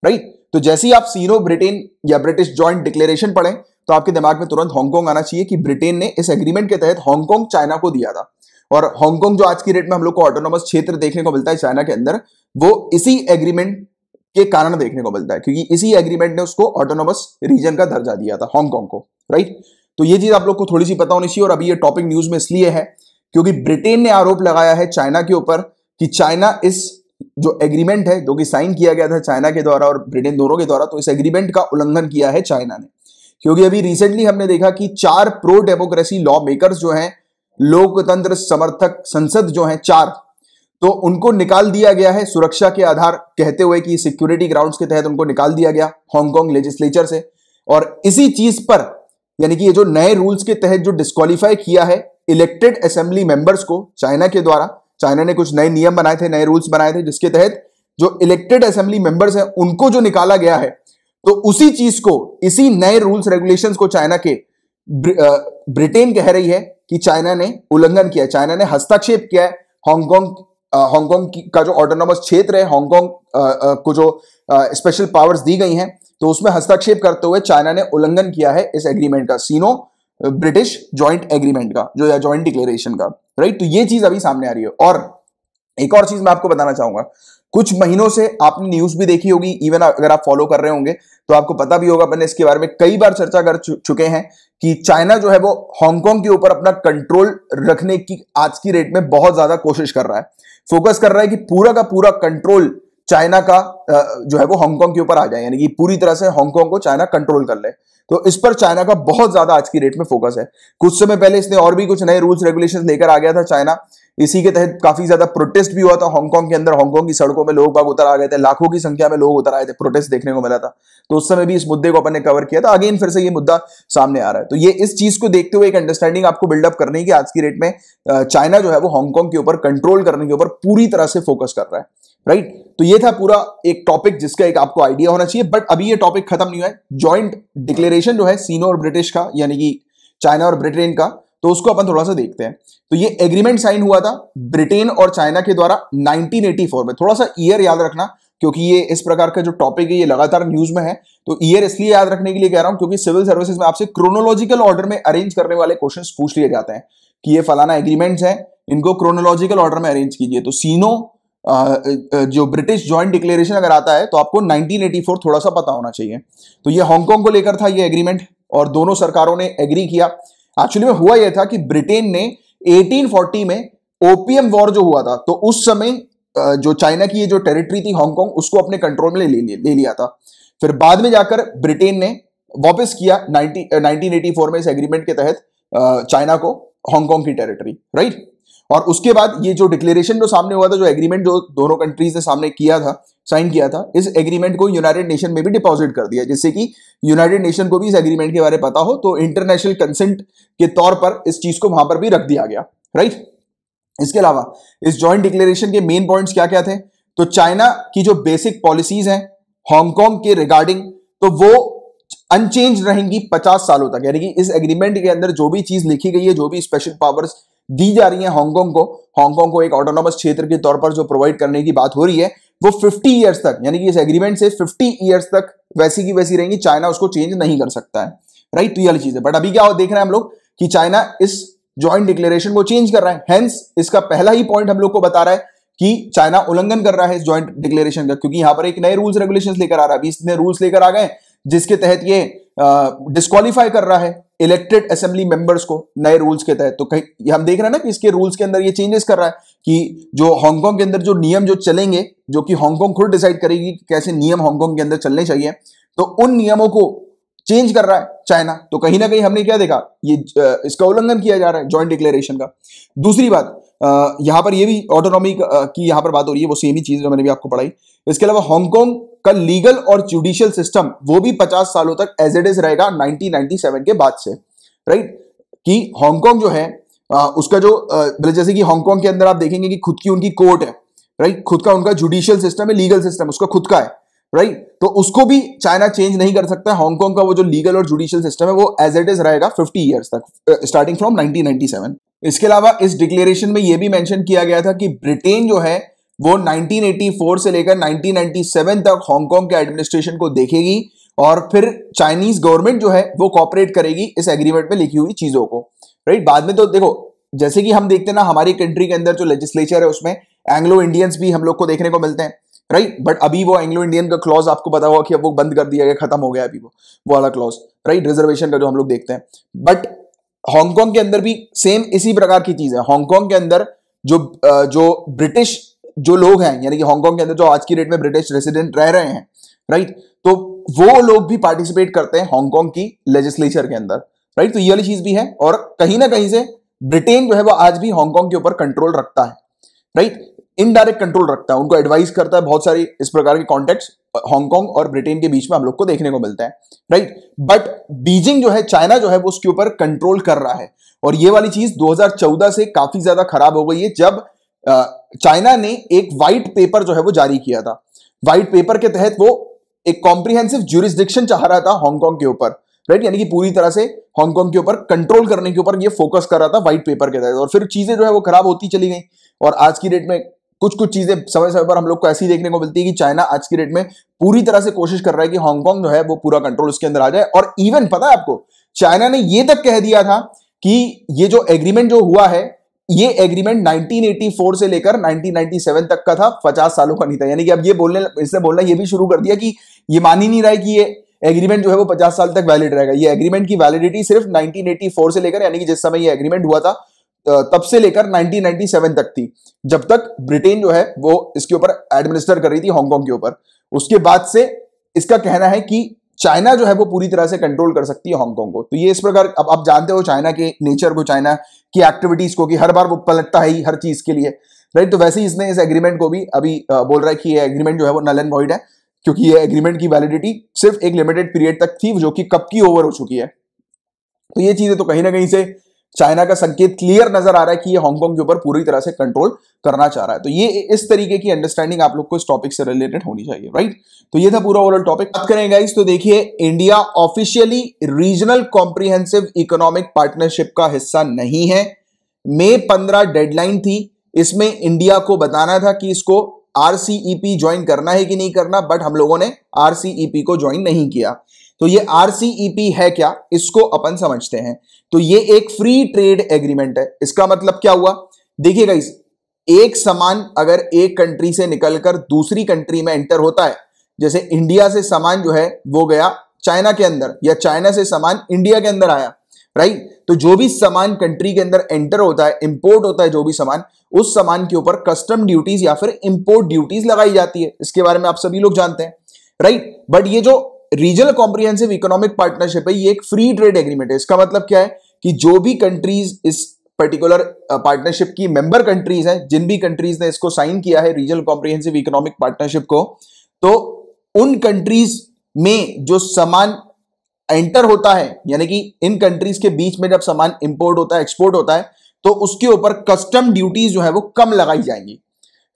राइट तो जैसे ही आप सीनो ब्रिटेन या ब्रिटिश ज्वाइंट डिक्लेरेशन पढ़ें तो आपके दिमाग में तुरंत हांगकांग आना चाहिए कि ब्रिटेन ने इस एग्रीमेंट के तहत हांगकांग चाइना को दिया था और हांगकांग जो आज की डेट में हम लोग को ऑटोनोमस क्षेत्र देखने को मिलता है चाइना के अंदर वो इसी एग्रीमेंट के कारण देखने को मिलता है क्योंकि इसी एग्रीमेंट ने उसको ऑटोनोमस रीजन का दर्जा दिया था हांगकांग को राइट तो ये चीज आप लोग को थोड़ी सी पता होनी चाहिए और अभी ये टॉपिक न्यूज में इसलिए है क्योंकि ब्रिटेन ने आरोप लगाया है चाइना के ऊपर कि चाइना इस जो एग्रीमेंट है जो कि साइन किया गया था चाइना के द्वारा और ब्रिटेन दोनों के द्वारा तो इस एग्रीमेंट का उल्लंघन किया है चाइना ने क्योंकि अभी रिसेंटली हमने देखा कि चार प्रो डेमोक्रेसी लॉ मेकर्स जो हैं लोकतंत्र समर्थक संसद जो हैं चार तो उनको निकाल दिया गया है सुरक्षा के आधार कहते हुए कि सिक्योरिटी ग्राउंड्स के तहत उनको निकाल दिया गया हांगकांग लेजिस्लेचर से और इसी चीज पर यानी कि ये जो नए रूल्स के तहत जो डिस्कालीफाई किया है इलेक्टेड असेंबली मेंबर्स को चाइना के द्वारा चाइना ने कुछ नए नियम बनाए थे नए रूल्स बनाए थे जिसके तहत जो इलेक्टेड असेंबली मेंबर्स हैं उनको जो निकाला गया है तो उसी चीज को इसी नए रूल्स रेगुलेशंस को चाइना के ब्र, ब्रिटेन कह रही है कि चाइना ने उल्लंघन किया चाइना ने हस्तक्षेप किया है हांगकांग हांगकांग का जो ऑटोनोमस क्षेत्र है हांगकांग को जो स्पेशल पावर्स दी गई हैं तो उसमें हस्तक्षेप करते हुए चाइना ने उल्लंघन किया है इस एग्रीमेंट का सीनो ब्रिटिश ज्वाइंट एग्रीमेंट का जो या ज्वाइंट डिक्लेरेशन का राइट तो ये चीज अभी सामने आ रही है और एक और चीज मैं आपको बताना चाहूंगा कुछ महीनों से आपने न्यूज भी देखी होगी इवन अगर आप फॉलो कर रहे होंगे तो आपको पता भी होगा मैंने इसके बारे में कई बार चर्चा कर चुके हैं कि चाइना जो है वो हांगकांग के ऊपर अपना कंट्रोल रखने की आज की रेट में बहुत ज्यादा कोशिश कर रहा है फोकस कर रहा है कि पूरा का पूरा कंट्रोल चाइना का जो है वो हांगकांग के ऊपर आ जाए यानी कि पूरी तरह से हांगकांग को चाइना कंट्रोल कर ले तो इस पर चाइना का बहुत ज्यादा आज की रेट में फोकस है कुछ समय पहले इसने और भी कुछ नए रूल्स रेगुलेशन लेकर आ गया था चाइना इसी के तहत काफी ज्यादा प्रोटेस्ट भी हुआ था हांगकांग के अंदर हांगकांग की सड़कों में लोग बाग उतर आ गए थे लाखों की संख्या में लोग उतर आए थे प्रोटेस्ट देखने को मिला था तो उस समय भी इस मुद्दे को अपन ने कवर किया था अगेन फिर से ये मुद्दा सामने आ रहा है तो ये इस चीज को देखते हुए एक अंडरस्टैंडिंग आपको बिल्डअप करनी है कि आज की डेट में चाइना जो है वो हांगकांग के ऊपर कंट्रोल करने के ऊपर पूरी तरह से फोकस कर रहा है राइट तो ये था पूरा एक टॉपिक जिसका एक आपको आइडिया होना चाहिए बट अभी ये टॉपिक खत्म नहीं हुआ है ज्वाइंट डिक्लेरेशन जो है सीनो और ब्रिटिश का यानी कि चाइना और ब्रिटेन का तो उसको अपन थोड़ा सा देखते हैं तो ये एग्रीमेंट साइन हुआ था ब्रिटेन और चाइना के द्वारा 1984 में थोड़ा सा ईयर याद रखना क्योंकि ये इस प्रकार का जो टॉपिक है ये लगातार न्यूज में है तो ईयर इसलिए याद रखने के लिए कह रहा हूं क्योंकि सिविल सर्विसेज में आपसे क्रोनोलॉजिकल ऑर्डर में अरेंज करने वाले क्वेश्चन पूछ लिए जाते हैं कि ये फलाना एग्रीमेंट है इनको क्रोनोलॉजिकल ऑर्डर में अरेंज कीजिए तो सीनो जो ब्रिटिश ज्वाइंट डिक्लेरेशन अगर आता है तो आपको 1984 थोड़ा सा पता होना चाहिए तो ये हांगकांग को लेकर था ये एग्रीमेंट और दोनों सरकारों ने एग्री किया एक्चुअली में हुआ यह था कि ब्रिटेन ने 1840 में ओपीएम वॉर जो हुआ था तो उस समय जो चाइना की ये जो टेरिटरी थी हांगकांग उसको अपने कंट्रोल में ले, ले, ले लिया था फिर बाद में जाकर ब्रिटेन ने वापस किया 90, 1984 में इस एग्रीमेंट के तहत चाइना को हांगकांग की टेरिटरी राइट और उसके बाद ये जो डिक्लेरेशन जो सामने हुआ था जो एग्रीमेंट जो दोनों कंट्रीज ने सामने किया था साइन किया था इस एग्रीमेंट को यूनाइटेड नेशन में भी डिपॉजिट कर दिया जिससे कि यूनाइटेड नेशन को भी इस एग्रीमेंट के बारे में पता हो तो इंटरनेशनल कंसेंट के तौर पर इस चीज को वहां पर भी रख दिया गया राइट इसके अलावा इस ज्वाइंट डिक्लेरेशन के मेन पॉइंट क्या क्या थे तो चाइना की जो बेसिक पॉलिसीज हैं हांगकॉन्ग के रिगार्डिंग तो वो अनचेंज रहेंगी 50 सालों तक यानी कि इस एग्रीमेंट के अंदर जो भी चीज लिखी गई है जो भी स्पेशल पावर्स दी जा रही है हांगकांग को हांगकांग को एक ऑटोनोमस क्षेत्र के तौर पर जो प्रोवाइड करने की बात हो रही है वो 50 इयर्स तक यानी कि इस एग्रीमेंट से 50 इयर्स तक वैसी की वैसी रहेंगी चाइना उसको चेंज नहीं कर सकता है राइट तो चीज है बट अभी क्या देख रहे हैं हम लोग कि चाइना इस ज्वाइंट डिक्लेरेशन को चेंज कर रहा है हेंस इसका पहला ही पॉइंट हम लोग को बता रहा है कि चाइना उल्लंघन कर रहा है इस ज्वाइंट डिक्लेरेशन का क्योंकि यहां पर एक नए रूल्स रेगुलेशन लेकर आ रहा है अभी इसने रूल्स लेकर आ गए जिसके तहत ये डिस्कालीफाई कर रहा है इलेक्टेड असेंबली मेंबर्स को नए रूल्स के तहत तो कहीं हम देख रहे हैं ना कि इसके रूल्स के अंदर ये चेंजेस कर रहा है कि जो हांगकांग के अंदर जो नियम जो चलेंगे जो कि हांगकांग खुद डिसाइड करेगी कि कैसे नियम हांगकांग के अंदर चलने चाहिए तो उन नियमों को चेंज कर रहा है चाइना तो कहीं ना कहीं हमने क्या देखा ये इसका उल्लंघन किया जा रहा है ज्वाइंट डिक्लेरेशन का दूसरी बात यहाँ पर ये भी ऑटोनॉमी की यहाँ पर बात हो रही है वो सेम ही चीज़ जो मैंने भी आपको पढ़ाई इसके अलावा हांगकांग का लीगल और जुडिशियल सिस्टम वो भी 50 सालों तक एज इट इज रहेगा 1997 के बाद से राइट कि हांगकांग जो है उसका जो मतलब जैसे कि हांगकांग के अंदर आप देखेंगे कि खुद की उनकी कोर्ट है राइट खुद का उनका जुडिशियल सिस्टम है लीगल सिस्टम उसका खुद का है राइट तो उसको भी चाइना चेंज नहीं कर सकता हांगकांग का वो जो लीगल और जुडिशियल सिस्टम है वो एज इट इज रहेगा 50 इयर्स तक स्टार्टिंग फ्रॉम 1997 इसके अलावा इस डिक्लेरेशन में ये भी मेंशन किया गया था कि ब्रिटेन जो है वो 1984 से लेकर 1997 तक हांगकांग के एडमिनिस्ट्रेशन को देखेगी और फिर चाइनीज गवर्नमेंट जो है वो कॉपरेट करेगी इस एग्रीमेंट में लिखी हुई चीजों को राइट बाद में तो देखो जैसे कि हम देखते हैं ना हमारी कंट्री के अंदर जो लेजिस्लेचर है उसमें एंग्लो इंडियंस भी हम लोग को देखने को मिलते हैं राइट बट अभी वो एंग्लो इंडियन का क्लॉज आपको पता होगा कि अब वो बंद कर दिया गया खत्म हो गया अभी वो वो वाला क्लॉज राइट रिजर्वेशन का जो हम लोग देखते हैं बट हांगकांग के अंदर भी सेम इसी प्रकार की चीज है हांगकांग के अंदर जो जो ब्रिटिश जो लोग हैं यानी कि हांगकांग के अंदर जो आज की डेट में ब्रिटिश रेसिडेंट रह रहे हैं राइट तो वो लोग भी पार्टिसिपेट करते हैं हांगकांग की लेजिस्लेचर के अंदर राइट तो ये वाली चीज भी है और कहीं ना कहीं से ब्रिटेन जो है वो आज भी हांगकांग के ऊपर कंट्रोल रखता है राइट इनडायरेक्ट कंट्रोल रखता है उनको एडवाइस करता है बहुत सारी इस प्रकार के कॉन्टेक्ट हांगकॉन्ग और ब्रिटेन के बीच में हम लोग को देखने को मिलता है राइट बट बीजिंग जो है चाइना जो है वो उसके ऊपर कंट्रोल कर रहा है और ये वाली चीज 2014 से काफी ज्यादा खराब हो गई है जब चाइना ने एक व्हाइट पेपर जो है वो जारी किया था व्हाइट पेपर के तहत वो एक कॉम्प्रिहेंसिव ज्यूरिस्डिक्शन चाह रहा था हांगकॉन्ग के ऊपर राइट यानी कि पूरी तरह से हांगकॉन्ग के ऊपर कंट्रोल करने के ऊपर ये फोकस कर रहा था व्हाइट पेपर के तहत और फिर चीजें जो है वो खराब होती चली गई और आज की डेट में कुछ कुछ चीजें समय समय पर हम लोग को ऐसी देखने को मिलती है कि चाइना आज की डेट में पूरी तरह से कोशिश कर रहा है कि हांगकांग जो है वो पूरा कंट्रोल उसके अंदर आ जाए और इवन पता है आपको चाइना ने यह तक कह दिया था कि ये जो एग्रीमेंट जो हुआ है ये एग्रीमेंट 1984 से लेकर 1997 तक का था 50 सालों का नहीं था यानी कि अब ये बोलने इससे बोलना ये भी शुरू कर दिया कि ये मान ही नहीं रहा है कि ये एग्रीमेंट जो है वो 50 साल तक वैलिड रहेगा ये एग्रीमेंट की वैलिडिटी सिर्फ 1984 से लेकर यानी कि जिस समय ये एग्रीमेंट हुआ था तब से लेकर 1997 तक थी जब तक ब्रिटेन जो है वो इसके ऊपर एडमिनिस्टर कर रही थी हांगकांग के ऊपर उसके बाद से इसका कहना है कि चाइना जो है वो पूरी तरह से कंट्रोल कर सकती है हांगकांग को तो ये इस प्रकार अब आप जानते हो चाइना के नेचर को चाइना की एक्टिविटीज को कि हर बार वो पलटता है ही हर चीज के लिए राइट तो वैसे ही इसने इस एग्रीमेंट को भी अभी बोल रहा है कि ये एग्रीमेंट जो है वो नल एंड वॉइड है क्योंकि ये एग्रीमेंट की वैलिडिटी सिर्फ एक लिमिटेड पीरियड तक थी जो कि कब की ओवर हो चुकी है तो ये चीजें तो कहीं ना कहीं से चाइना का संकेत क्लियर नजर आ रहा है कि ये हांगकांग के ऊपर पूरी तरह से कंट्रोल करना चाह रहा है तो ये इस तरीके की अंडरस्टैंडिंग आप लोग को इस टॉपिक से रिलेटेड होनी चाहिए राइट तो ये था पूरा ओवरऑल टॉपिक बात करेंगे इस तो देखिए India officially regional comprehensive economic partnership का हिस्सा नहीं है मे पंद्रह डेडलाइन थी इसमें इंडिया को बताना था कि इसको आरसीईपी ज्वाइन e करना है कि नहीं करना बट हम लोगों ने आरसीईपी e को ज्वाइन नहीं किया तो ये आरसीईपी e है क्या इसको अपन समझते हैं तो ये एक फ्री ट्रेड एग्रीमेंट है इसका मतलब क्या हुआ देखिएगा इस एक सामान अगर एक कंट्री से निकलकर दूसरी कंट्री में एंटर होता है जैसे इंडिया से सामान जो है वो गया चाइना के अंदर या चाइना से सामान इंडिया के अंदर आया राइट तो जो भी सामान कंट्री के अंदर एंटर होता है इंपोर्ट होता है जो भी सामान उस सामान के ऊपर कस्टम ड्यूटीज या फिर इंपोर्ट ड्यूटीज लगाई जाती है इसके बारे में आप सभी लोग जानते हैं राइट बट ये जो रीजनल कॉम्प्रीहेंसिव इकोनॉमिक पार्टनरशिप है ये एक फ्री ट्रेड एग्रीमेंट है इसका मतलब क्या है कि जो भी कंट्रीज इस पर्टिकुलर पार्टनरशिप uh, की मेंबर कंट्रीज हैं जिन भी कंट्रीज ने इसको साइन किया है रीजनल कॉम्प्रीहेंसिव इकोनॉमिक पार्टनरशिप को तो उन कंट्रीज में जो सामान एंटर होता है यानी कि इन कंट्रीज के बीच में जब सामान इंपोर्ट होता है एक्सपोर्ट होता है तो उसके ऊपर कस्टम ड्यूटीज जो है वो कम लगाई जाएंगी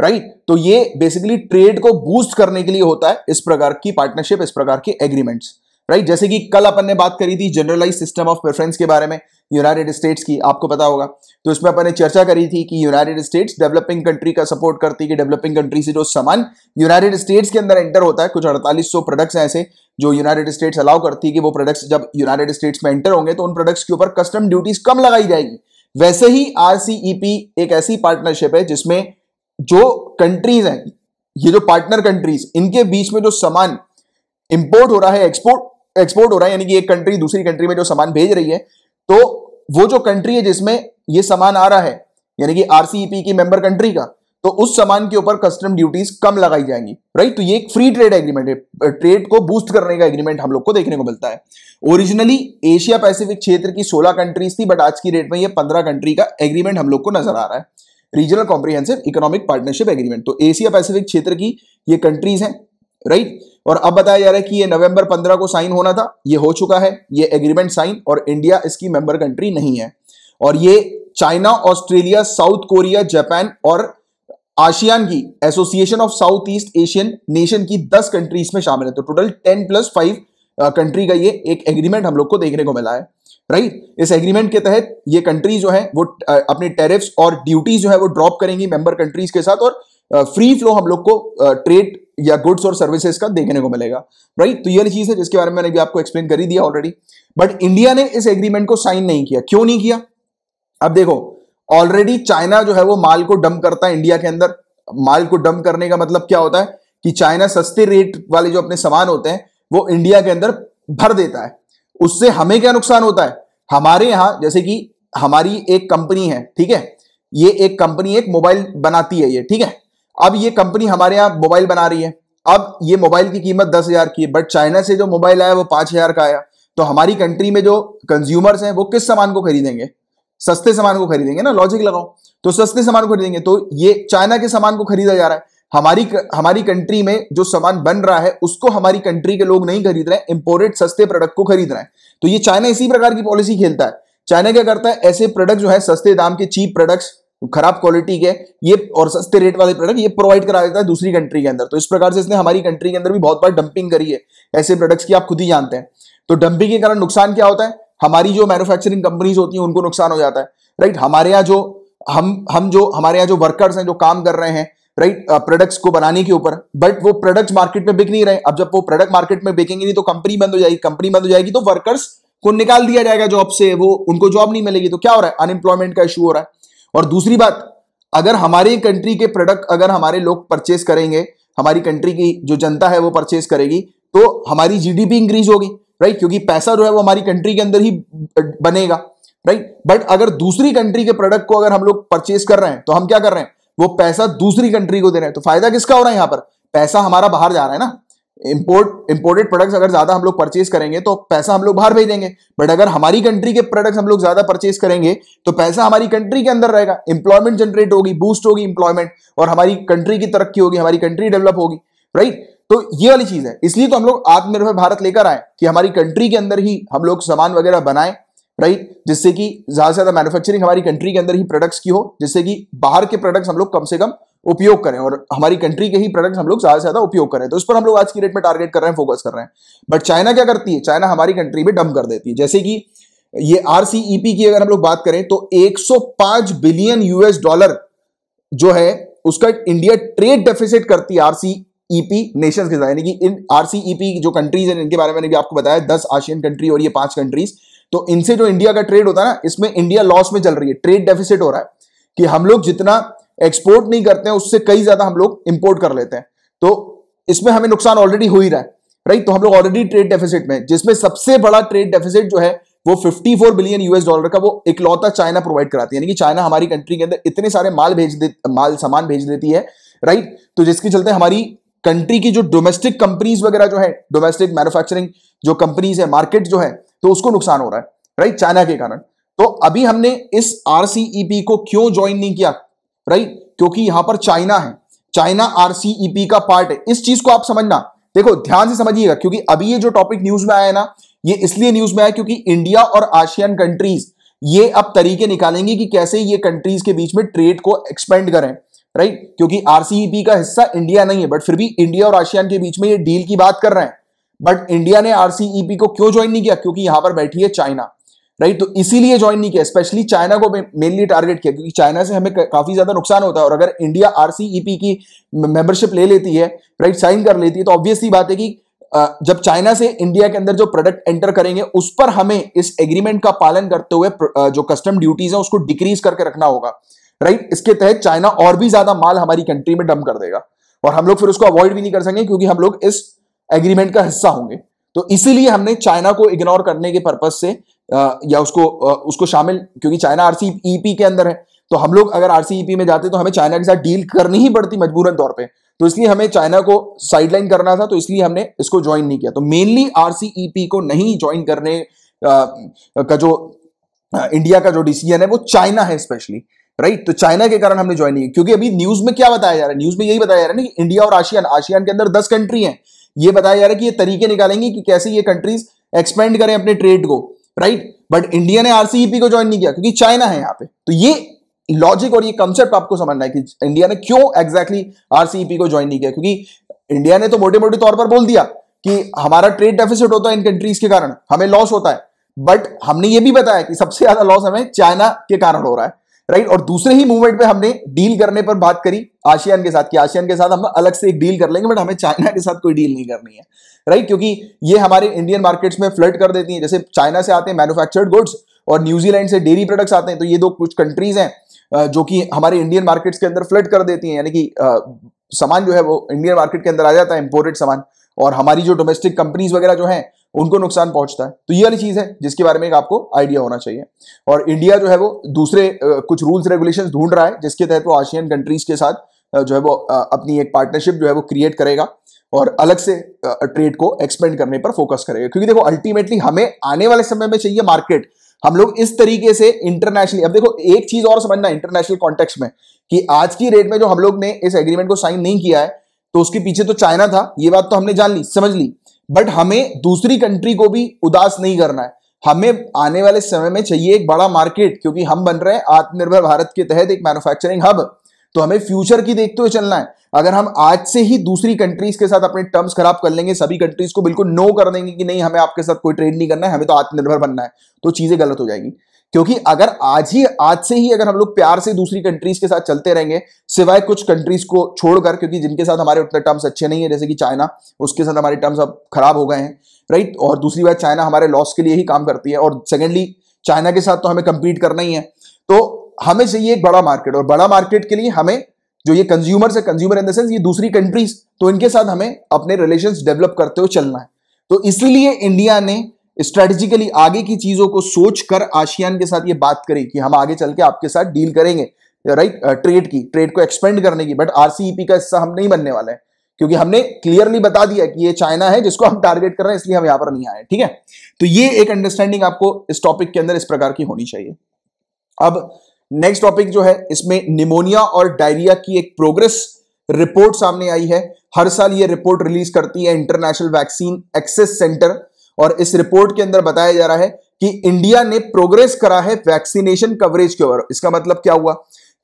राइट right? तो ये बेसिकली ट्रेड को बूस्ट करने के लिए होता है इस प्रकार की पार्टनरशिप इस प्रकार के एग्रीमेंट्स राइट right? जैसे कि कल अपन ने बात करी थी जनरलाइज सिस्टम ऑफ प्रेफरेंस के बारे में यूनाइटेड स्टेट्स की आपको पता होगा तो इसमें अपन ने चर्चा करी थी कि यूनाइटेड स्टेट्स डेवलपिंग कंट्री का सपोर्ट करती है कि डेवलपिंग कंट्री से जो सामान यूनाइटेड स्टेट्स के अंदर एंटर होता है कुछ अड़तालीस सौ प्रोडक्ट्स हैं ऐसे जो यूनाइटेड स्टेट्स अलाउ करती है कि वो प्रोडक्ट्स जब यूनाइटेड स्टेट्स में एंटर होंगे तो उन प्रोडक्ट्स के ऊपर कस्टम ड्यूटीज कम लगाई जाएगी वैसे ही आरसीईपी e एक ऐसी पार्टनरशिप है जिसमें जो कंट्रीज हैं ये जो पार्टनर कंट्रीज इनके बीच में जो सामान इंपोर्ट हो रहा है एक्सपोर्ट एक्सपोर्ट हो रहा है यानी कि एक कंट्री दूसरी कंट्री में जो सामान भेज रही है तो वो जो कंट्री है जिसमें ये सामान आ रहा है यानी कि आरसीईपी e की मेंबर कंट्री का तो उस सामान के ऊपर कस्टम ड्यूटीज कम लगाई जाएंगी राइट तो ये एक फ्री ट्रेड एग्रीमेंट है ट्रेड को बूस्ट करने का एग्रीमेंट हम लोग को देखने को मिलता है ओरिजिनली एशिया पैसिफिक क्षेत्र की 16 कंट्रीज थी बट आज की डेट में ये 15 कंट्री का एग्रीमेंट हम लोग को नजर आ रहा है regional comprehensive economic partnership agreement तो एशिया पैसिफिक क्षेत्र की ये कंट्रीज हैं राइट और अब बताया जा रहा है कि ये नवंबर 15 को साइन होना था ये हो चुका है ये एग्रीमेंट साइन और इंडिया इसकी मेंबर कंट्री नहीं है और ये China Australia South Korea Japan और आशियान की association of South East Asian nation की दस कंट्रीज में शामिल है तो total ten plus five country का ये एक एग्रीमेंट हम लोग को देखने को मिला है राइट इस एग्रीमेंट के तहत ये कंट्री जो है वो अपने टेरिफ्स और ड्यूटी जो है वो ड्रॉप करेंगी मेंबर कंट्रीज के साथ और फ्री फ्लो हम लोग को ट्रेड या गुड्स और सर्विसेज का देखने को मिलेगा राइट तो ये चीज है जिसके बारे में मैंने भी आपको एक्सप्लेन कर ही दिया ऑलरेडी बट इंडिया ने इस एग्रीमेंट को साइन नहीं किया क्यों नहीं किया अब देखो ऑलरेडी चाइना जो है वो माल को डंप करता है इंडिया के अंदर माल को डंप करने का मतलब क्या होता है कि चाइना सस्ते रेट वाले जो अपने सामान होते हैं वो इंडिया के अंदर भर देता है उससे हमें क्या नुकसान होता है हमारे यहां जैसे कि हमारी एक कंपनी है ठीक है ये एक कंपनी एक मोबाइल बनाती है ये ठीक है अब ये कंपनी हमारे यहां मोबाइल बना रही है अब ये मोबाइल की कीमत दस हजार की है बट चाइना से जो मोबाइल आया वो पांच हजार का आया तो हमारी कंट्री में जो कंज्यूमर्स हैं वो किस सामान को खरीदेंगे सस्ते सामान को खरीदेंगे ना लॉजिक लगाओ तो सस्ते सामान को खरीदेंगे तो ये चाइना के सामान को खरीदा जा रहा है हमारी हमारी कंट्री में जो सामान बन रहा है उसको हमारी कंट्री के लोग नहीं खरीद रहे हैं इंपोर्टेड सस्ते प्रोडक्ट को खरीद रहे हैं तो ये चाइना इसी प्रकार की पॉलिसी खेलता है चाइना क्या करता है ऐसे प्रोडक्ट जो है सस्ते दाम के चीप प्रोडक्ट्स खराब क्वालिटी के ये और सस्ते रेट वाले प्रोडक्ट ये प्रोवाइड करा देता है दूसरी कंट्री के अंदर तो इस प्रकार से इसने हमारी कंट्री के अंदर भी बहुत बार डंपिंग करी है ऐसे प्रोडक्ट्स की आप खुद ही जानते हैं तो डंपिंग के कारण नुकसान क्या होता है हमारी जो मैन्युफैक्चरिंग कंपनीज होती हैं उनको नुकसान हो जाता है राइट हमारे यहाँ जो हम हम जो हमारे यहाँ जो वर्कर्स हैं जो काम कर रहे हैं राइट प्रोडक्ट्स uh, को बनाने के ऊपर बट वो प्रोडक्ट्स मार्केट में बिक नहीं रहे अब जब वो प्रोडक्ट मार्केट में बिकेंगे नहीं तो कंपनी बंद हो जाएगी कंपनी बंद हो जाएगी तो वर्कर्स को निकाल दिया जाएगा जॉब से वो उनको जॉब नहीं मिलेगी तो क्या हो रहा है अनएम्प्लॉयमेंट का इशू हो रहा है और दूसरी बात अगर हमारे कंट्री के प्रोडक्ट अगर हमारे लोग परचेस करेंगे हमारी कंट्री की जो जनता है वो परचेस करेगी तो हमारी जीडीपी इंक्रीज होगी राइट क्योंकि पैसा जो है वो हमारी कंट्री के अंदर ही बनेगा राइट बट अगर दूसरी कंट्री के प्रोडक्ट को अगर हम लोग परचेस कर रहे हैं तो हम क्या कर रहे हैं वो पैसा दूसरी कंट्री को दे रहे हैं तो फायदा किसका हो रहा है यहाँ पर पैसा हमारा बाहर जा रहा है ना इंपोर्ट इंपोर्टेड प्रोडक्ट्स अगर ज्यादा हम लोग परचेज करेंगे तो पैसा हम लोग बाहर भेज देंगे बट अगर हमारी कंट्री के प्रोडक्ट्स हम लोग ज्यादा परचेज करेंगे तो पैसा हमारी कंट्री के अंदर रहेगा इंप्लॉयमेंट जनरेट होगी बूस्ट होगी इंप्लॉयमेंट और हमारी कंट्री की तरक्की होगी हमारी कंट्री डेवलप होगी राइट तो ये वाली चीज है इसलिए तो हम लोग आत्मनिर्भर भारत लेकर आए कि हमारी कंट्री के अंदर ही हम लोग सामान वगैरह बनाएं राइट जिससे कि ज्यादा से ज्यादा मैन्युफैक्चरिंग हमारी कंट्री के अंदर ही प्रोडक्ट्स की हो जिससे कि बाहर के प्रोडक्ट्स हम लोग कम से कम उपयोग करें और हमारी कंट्री के ही प्रोडक्ट्स हम लोग ज्यादा से ज्यादा उपयोग करें तो उस पर हम लोग आज की डेट में टारगेट कर रहे हैं फोकस कर रहे हैं बट चाइना क्या करती है चाइना हमारी कंट्री में डंप कर देती है जैसे कि ये आरसीईपी e की अगर हम लोग बात करें तो 105 बिलियन यूएस डॉलर जो है उसका इंडिया ट्रेड डेफिसिट करती है आरसीईपी नेशंस e के साथ यानी कि इन आरसीईपी e जो कंट्रीज हैं इनके बारे में भी आपको बताया दस आशियन कंट्री और ये पांच कंट्रीज तो इनसे जो इंडिया का ट्रेड होता है ना इसमें इंडिया लॉस में चल रही है ट्रेड डेफिसिट हो रहा है कि हम लोग जितना एक्सपोर्ट नहीं करते हैं उससे कई ज्यादा हम लोग इंपोर्ट कर लेते हैं तो इसमें हमें नुकसान ऑलरेडी हो ही रहा है राइट तो हम लोग ऑलरेडी ट्रेड डेफिसिट में जिसमें सबसे बड़ा ट्रेड डेफिसिट जो है वो 54 बिलियन यूएस डॉलर का वो इकलौता चाइना प्रोवाइड कराती है यानी कि चाइना हमारी कंट्री के अंदर इतने सारे माल भेज दे माल सामान भेज देती है राइट तो जिसके चलते हमारी कंट्री की जो डोमेस्टिक कंपनीज वगैरह जो है डोमेस्टिक मैन्युफैक्चरिंग जो कंपनीज है मार्केट जो है तो उसको नुकसान हो रहा है राइट चाइना के कारण तो अभी हमने इस आरसीईपी e को क्यों ज्वाइन नहीं किया राइट क्योंकि यहां पर चाइना है चाइना आरसीईपी e का पार्ट है इस चीज को आप समझना देखो ध्यान से समझिएगा क्योंकि अभी ये जो टॉपिक न्यूज में आया ना ये इसलिए न्यूज में आया क्योंकि इंडिया और आशियन कंट्रीज ये अब तरीके निकालेंगे कि कैसे ये कंट्रीज के बीच में ट्रेड को एक्सपेंड करें राइट क्योंकि आरसीईपी e का हिस्सा इंडिया नहीं है बट फिर भी इंडिया और आसियान के बीच में ये डील की बात कर रहे हैं बट इंडिया ने आरसीईपी e को क्यों ज्वाइन नहीं किया क्योंकि यहां पर बैठी है चाइना राइट तो इसीलिए ज्वाइन नहीं किया स्पेशली चाइना को मेनली टारगेट किया क्योंकि चाइना से हमें काफी ज्यादा नुकसान होता है और अगर इंडिया आरसीईपी e की मेंबरशिप ले लेती है राइट साइन कर लेती है तो ऑब्वियसली बात है कि जब चाइना से इंडिया के अंदर जो प्रोडक्ट एंटर करेंगे उस पर हमें इस एग्रीमेंट का पालन करते हुए जो कस्टम ड्यूटीज है उसको डिक्रीज करके रखना होगा राइट इसके तहत चाइना और भी ज्यादा माल हमारी कंट्री में डम कर देगा और हम लोग फिर उसको अवॉइड भी नहीं कर सकेंगे क्योंकि हम लोग इस एग्रीमेंट का हिस्सा होंगे तो इसीलिए हमने चाइना को इग्नोर करने के पर्पज से या उसको उसको शामिल क्योंकि चाइना आरसीईपी के अंदर है तो हम लोग अगर आरसीईपी में जाते तो हमें चाइना के साथ डील करनी ही पड़ती मजबूरन तौर पे तो इसलिए हमें चाइना को साइडलाइन करना था तो इसलिए हमने इसको ज्वाइन नहीं किया तो मेनली आरसीईपी को नहीं ज्वाइन करने का जो इंडिया का जो डिसीजन है वो चाइना है स्पेशली राइट तो चाइना के कारण हमने ज्वाइन नहीं किया क्योंकि अभी न्यूज में क्या बताया जा रहा है न्यूज में यही बताया जा रहा है ना कि इंडिया और आशियान आशियान के अंदर दस कंट्री हैं ये बताया जा रहा है कि ये तरीके निकालेंगे कि कैसे ये कंट्रीज एक्सपेंड करें अपने ट्रेड को राइट बट इंडिया ने आरसीईपी e को ज्वाइन नहीं किया क्योंकि चाइना है यहाँ पे तो ये लॉजिक और ये कंसेप्ट आपको समझना है कि इंडिया ने क्यों एग्जैक्टली exactly आरसीईपी e को ज्वाइन नहीं किया क्योंकि इंडिया ने तो मोटे मोटे तौर पर बोल दिया कि हमारा ट्रेड डेफिसिट होता है इन कंट्रीज के कारण हमें लॉस होता है बट हमने ये भी बताया कि सबसे ज्यादा लॉस हमें चाइना के कारण हो रहा है राइट और दूसरे ही मूवमेंट पे हमने डील करने पर बात करी आसियान के साथ कि आसियान के साथ हम अलग से एक डील कर लेंगे बट हमें चाइना के साथ कोई डील नहीं करनी है राइट क्योंकि ये हमारे इंडियन मार्केट्स में फ्लड कर देती है जैसे चाइना से आते हैं मैनुफैक्चर्ड गुड्स और न्यूजीलैंड से डेयरी प्रोडक्ट्स आते हैं तो ये दो कुछ कंट्रीज हैं जो कि हमारे इंडियन मार्केट्स के अंदर फ्लड कर देती हैं यानी कि सामान जो है वो इंडियन मार्केट के अंदर आ जाता है इम्पोर्टेड सामान और हमारी जो डोमेस्टिक कंपनीज वगैरह जो हैं उनको नुकसान पहुंचता है तो ये वाली चीज़ है जिसके बारे में एक आपको आइडिया होना चाहिए और इंडिया जो है वो दूसरे कुछ रूल्स रेगुलेशन ढूंढ रहा है जिसके तहत वो आशियन कंट्रीज के साथ जो है वो अपनी एक पार्टनरशिप जो है वो क्रिएट करेगा और अलग से ट्रेड को एक्सपेंड करने पर फोकस करेगा क्योंकि देखो अल्टीमेटली हमें आने वाले समय में चाहिए मार्केट हम लोग इस तरीके से इंटरनेशनली अब देखो एक चीज और समझना इंटरनेशनल कॉन्टेक्स्ट में कि आज की रेट में जो हम लोग ने इस एग्रीमेंट को साइन नहीं किया है तो उसके पीछे तो चाइना था ये बात तो हमने जान ली समझ ली बट हमें दूसरी कंट्री को भी उदास नहीं करना है हमें आने वाले समय में चाहिए एक बड़ा मार्केट क्योंकि हम बन रहे हैं आत्मनिर्भर भारत के तहत एक मैन्युफैक्चरिंग हब तो हमें फ्यूचर की देखते हुए चलना है अगर हम आज से ही दूसरी कंट्रीज के साथ अपने टर्म्स खराब कर लेंगे सभी कंट्रीज को बिल्कुल नो कर देंगे कि नहीं हमें आपके साथ कोई ट्रेड नहीं करना है हमें तो आत्मनिर्भर बनना है तो चीजें गलत हो जाएगी क्योंकि अगर आज ही आज से ही अगर हम लोग प्यार से दूसरी कंट्रीज के साथ चलते रहेंगे सिवाय कुछ कंट्रीज को छोड़कर क्योंकि जिनके साथ हमारे उतने टर्म्स अच्छे नहीं है जैसे कि चाइना उसके साथ हमारे टर्म्स अब खराब हो गए हैं राइट और दूसरी बात चाइना हमारे लॉस के लिए ही काम करती है और सेकेंडली चाइना के साथ तो हमें कंपीट करना ही है तो हमें चाहिए एक बड़ा मार्केट और बड़ा मार्केट के लिए हमें जो ये कंज्यूमर से कंज्यूमर इन द सेंस ये दूसरी कंट्रीज तो इनके साथ हमें अपने रिलेशन डेवलप करते हुए चलना है तो इसीलिए इंडिया ने स्ट्रेटेजिकली आगे की चीजों को सोचकर आशियान के साथ ये बात करें कि हम आगे चल के आपके साथ डील करेंगे राइट ट्रेड की ट्रेड को एक्सपेंड करने की बट आरसीईपी e का हिस्सा हम नहीं बनने वाले हैं क्योंकि हमने क्लियरली बता दिया कि ये चाइना है जिसको हम टारगेट कर रहे हैं इसलिए हम यहां पर नहीं आए ठीक है तो ये एक अंडरस्टैंडिंग आपको इस टॉपिक के अंदर इस प्रकार की होनी चाहिए अब नेक्स्ट टॉपिक जो है इसमें निमोनिया और डायरिया की एक प्रोग्रेस रिपोर्ट सामने आई है हर साल ये रिपोर्ट रिलीज करती है इंटरनेशनल वैक्सीन एक्सेस सेंटर और इस रिपोर्ट के अंदर बताया जा रहा है कि इंडिया ने प्रोग्रेस करा है वैक्सीनेशन कवरेज के ऊपर इसका मतलब क्या हुआ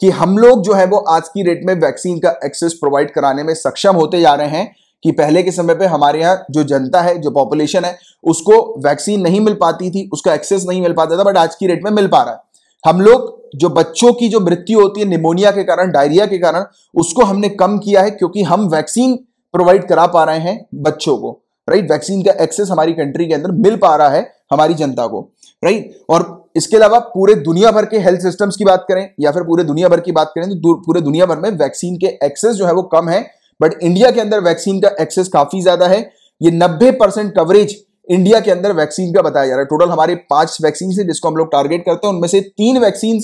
कि हम लोग जो है वो आज की डेट में वैक्सीन का एक्सेस प्रोवाइड कराने में सक्षम होते जा रहे हैं कि पहले के समय पे हमारे यहाँ जो जनता है जो पॉपुलेशन है उसको वैक्सीन नहीं मिल पाती थी उसका एक्सेस नहीं मिल पाता था बट आज की डेट में मिल पा रहा है हम लोग जो बच्चों की जो मृत्यु होती है निमोनिया के कारण डायरिया के कारण उसको हमने कम किया है क्योंकि हम वैक्सीन प्रोवाइड करा पा रहे हैं बच्चों को राइट वैक्सीन का एक्सेस हमारी कंट्री के अंदर मिल पा रहा है हमारी जनता को राइट और इसके अलावा पूरे दुनिया भर के हेल्थ सिस्टम्स की बात करें या फिर पूरे दुनिया भर की बात करें तो पूरे दुनिया भर में वैक्सीन के एक्सेस जो है वो कम है बट इंडिया के अंदर वैक्सीन का एक्सेस काफी ज्यादा है ये 90 परसेंट कवरेज इंडिया के अंदर वैक्सीन का बताया जा रहा है टोटल हमारे पांच वैक्सीन है जिसको हम लोग टारगेट करते हैं उनमें से तीन वैक्सीन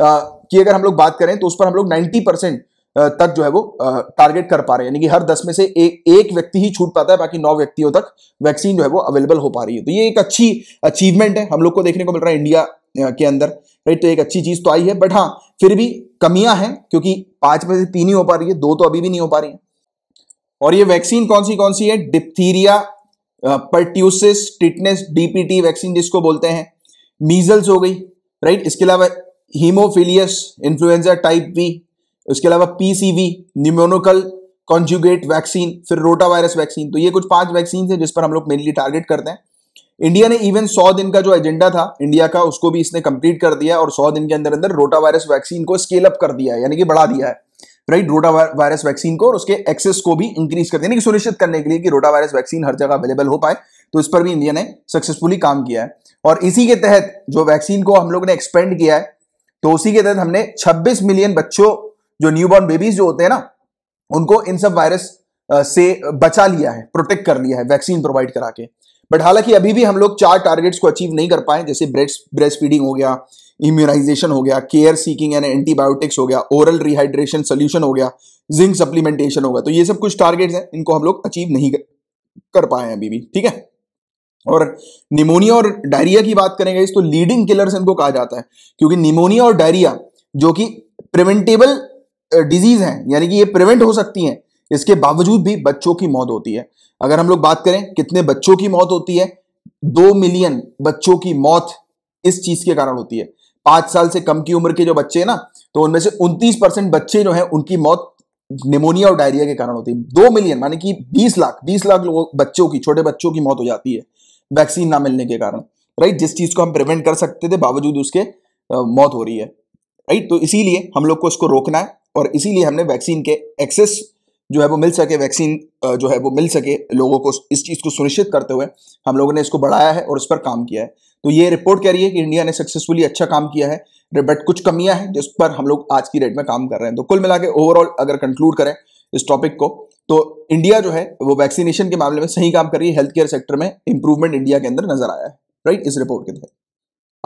की अगर हम लोग बात करें तो उस पर हम लोग नाइन्टी परसेंट तक जो है वो टारगेट कर पा रहे हैं यानी कि हर दस में से ए, एक व्यक्ति ही छूट पाता है बाकी नौ व्यक्तियों तक वैक्सीन जो है वो अवेलेबल हो पा रही है तो ये एक अच्छी अचीवमेंट है हम लोग को देखने को मिल रहा है इंडिया के अंदर राइट तो एक अच्छी चीज तो आई है बट हाँ फिर भी कमियां हैं क्योंकि पांच में से तीन ही हो पा रही है दो तो अभी भी नहीं हो पा रही है और ये वैक्सीन कौन सी कौन सी है diphtheria pertussis tetanus DPT vaccine जिसको बोलते हैं मीजल्स हो गई राइट इसके अलावा हीमोफिलियस इन्फ्लुएंजा टाइप बी उसके अलावा पीसीवी न्यूमोनोकल कॉन्जुगेट वैक्सीन फिर रोटा वायरस वैक्सीन तो ये कुछ पांच वैक्सीन है जिस पर हम लोग मेनली टारगेट करते हैं इंडिया ने इवन सौ दिन का जो एजेंडा था इंडिया का उसको भी इसने कंप्लीट कर दिया और सौ दिन के अंदर अंदर रोटा वायरस वैक्सीन को स्केल अप कर दिया है यानी कि बढ़ा दिया है राइट रोटा वायरस वैक्सीन को और उसके एक्सेस को भी इंक्रीज कर देने कि सुनिश्चित करने के लिए कि रोटा वायरस वैक्सीन हर जगह अवेलेबल हो पाए तो इस पर भी इंडिया ने सक्सेसफुली काम किया है और इसी के तहत जो वैक्सीन को हम लोग ने एक्सपेंड किया है तो उसी के तहत हमने 26 मिलियन बच्चों जो न्यू बॉर्न बेबीज जो होते हैं ना उनको इन सब वायरस से बचा लिया है प्रोटेक्ट कर लिया है वैक्सीन प्रोवाइड करा के बट हालांकि अभी भी हम लोग चार टारगेट्स को अचीव नहीं कर पाए जैसे ब्रेस्ट ब्रेस्ट फीडिंग हो गया इम्यूनाइजेशन हो गया केयर सीकिंग एंड एंटीबायोटिक्स हो गया ओरल रिहाइड्रेशन सोल्यूशन हो गया जिंक सप्लीमेंटेशन होगा तो ये सब कुछ टारगेट्स हैं इनको हम लोग अचीव नहीं कर पाए हैं अभी भी ठीक है और निमोनिया और डायरिया की बात करेंगे तो लीडिंग किलर्स इनको कहा जाता है क्योंकि निमोनिया और डायरिया जो कि प्रिवेंटेबल डिजीज हैं यानी कि ये प्रिवेंट हो सकती हैं इसके बावजूद भी बच्चों की मौत होती है अगर हम लोग बात करें कितने बच्चों की मौत होती है दो मिलियन बच्चों की मौत इस चीज के कारण होती है पांच साल से कम की उम्र के जो बच्चे हैं ना तो उनमें से उनतीस परसेंट बच्चे जो हैं उनकी मौत निमोनिया और डायरिया के कारण होती है दो मिलियन मानी कि बीस लाख बीस लाख लोगों बच्चों की छोटे बच्चों की मौत हो जाती है वैक्सीन ना मिलने के कारण राइट जिस चीज को हम प्रिवेंट कर सकते थे बावजूद उसके मौत हो रही है राइट तो इसीलिए हम लोग को इसको रोकना है और इसीलिए हमने वैक्सीन के एक्सेस जो है वो मिल सके वैक्सीन जो है वो मिल सके लोगों को इस चीज़ को सुनिश्चित करते हुए हम लोगों ने इसको बढ़ाया है और इस पर काम किया है तो ये रिपोर्ट कह रही है कि इंडिया ने सक्सेसफुली अच्छा काम किया है बट कुछ कमियां हैं जिस पर हम लोग आज की डेट में काम कर रहे हैं तो कुल मिला के ओवरऑल अगर कंक्लूड करें इस टॉपिक को तो इंडिया जो है वो वैक्सीनेशन के मामले में सही काम कर रही है हेल्थ केयर सेक्टर में इंप्रूवमेंट इंडिया के अंदर नजर आया है राइट इस रिपोर्ट के तहत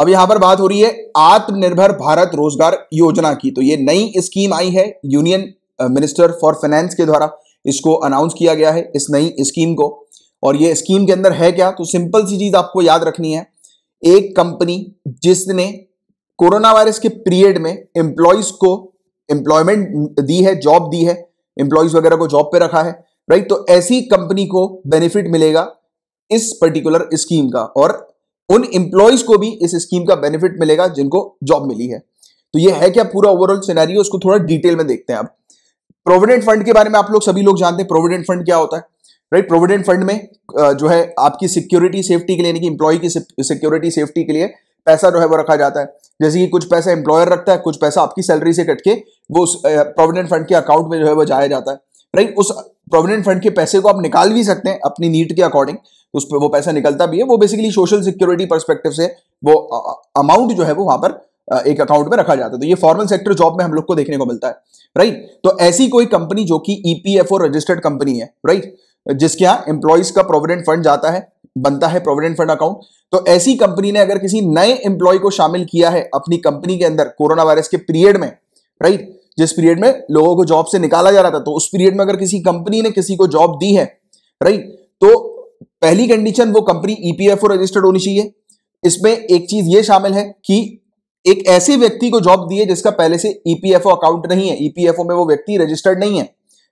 अब यहां पर बात हो रही है आत्मनिर्भर भारत रोजगार योजना की तो ये नई स्कीम आई है यूनियन मिनिस्टर फॉर फाइनेंस के द्वारा इसको अनाउंस किया गया है इस नई स्कीम को और ये स्कीम के अंदर है क्या तो सिंपल सी चीज आपको याद रखनी है एक कंपनी जिसने कोरोना वायरस के पीरियड में एम्प्लॉयज को एम्प्लॉयमेंट दी है जॉब दी है एम्प्लॉयज वगैरह को जॉब पे रखा है राइट तो ऐसी कंपनी को बेनिफिट मिलेगा इस पर्टिकुलर स्कीम का और उन इंप्लॉयज को भी इस स्कीम का बेनिफिट मिलेगा जिनको जॉब मिली है तो ये है क्या पूरा ओवरऑल सिनेरियो उसको थोड़ा डिटेल में देखते हैं आप प्रोविडेंट फंड के बारे में आप लोग सभी लोग जानते हैं प्रोविडेंट फंड क्या होता है राइट प्रोविडेंट फंड में जो है आपकी सिक्योरिटी सेफ्टी के लिए यानी कि इंप्लॉय की सिक्योरिटी सेफ्टी के लिए पैसा जो है वो रखा जाता है जैसे कि कुछ पैसा एम्प्लॉयर रखता है कुछ पैसा आपकी सैलरी से कट के वो उस प्रोविडेंट फंड के अकाउंट में जो है वो जाया जाता है राइट उस प्रोविडेंट फंड के पैसे को आप निकाल भी सकते हैं अपनी नीड के अकॉर्डिंग उस पर वो पैसा निकलता भी है वो बेसिकली सोशल सिक्योरिटी परस्पेक्टिव से वो अमाउंट जो है वो वहां पर एक अकाउंट में रखा जाता है तो ये फॉर्मल सेक्टर जॉब में हम लोग को देखने को मिलता है राइट तो ऐसी कोई कंपनी जो कि ईपीएफओ रजिस्टर्ड कंपनी है राइट जिसके यहां एम्प्लॉयज का प्रोविडेंट फंड जाता है बनता है प्रोविडेंट फंड अकाउंट तो ऐसी कंपनी ने अगर किसी नए एम्प्लॉय को शामिल किया है अपनी कंपनी के अंदर कोरोना वायरस के पीरियड में राइट जिस पीरियड में लोगों को जॉब से निकाला जा रहा था तो उस पीरियड में अगर किसी कंपनी ने किसी को जॉब दी है राइट तो पहली कंडीशन वो कंपनी ईपीएफओ रजिस्टर्ड होनी चाहिए इसमें एक चीज ये शामिल है कि एक ऐसे व्यक्ति को जॉब दिए जिसका पहले से ईपीएफओ e अकाउंट नहीं है ईपीएफओ e में वो व्यक्ति रजिस्टर्ड नहीं है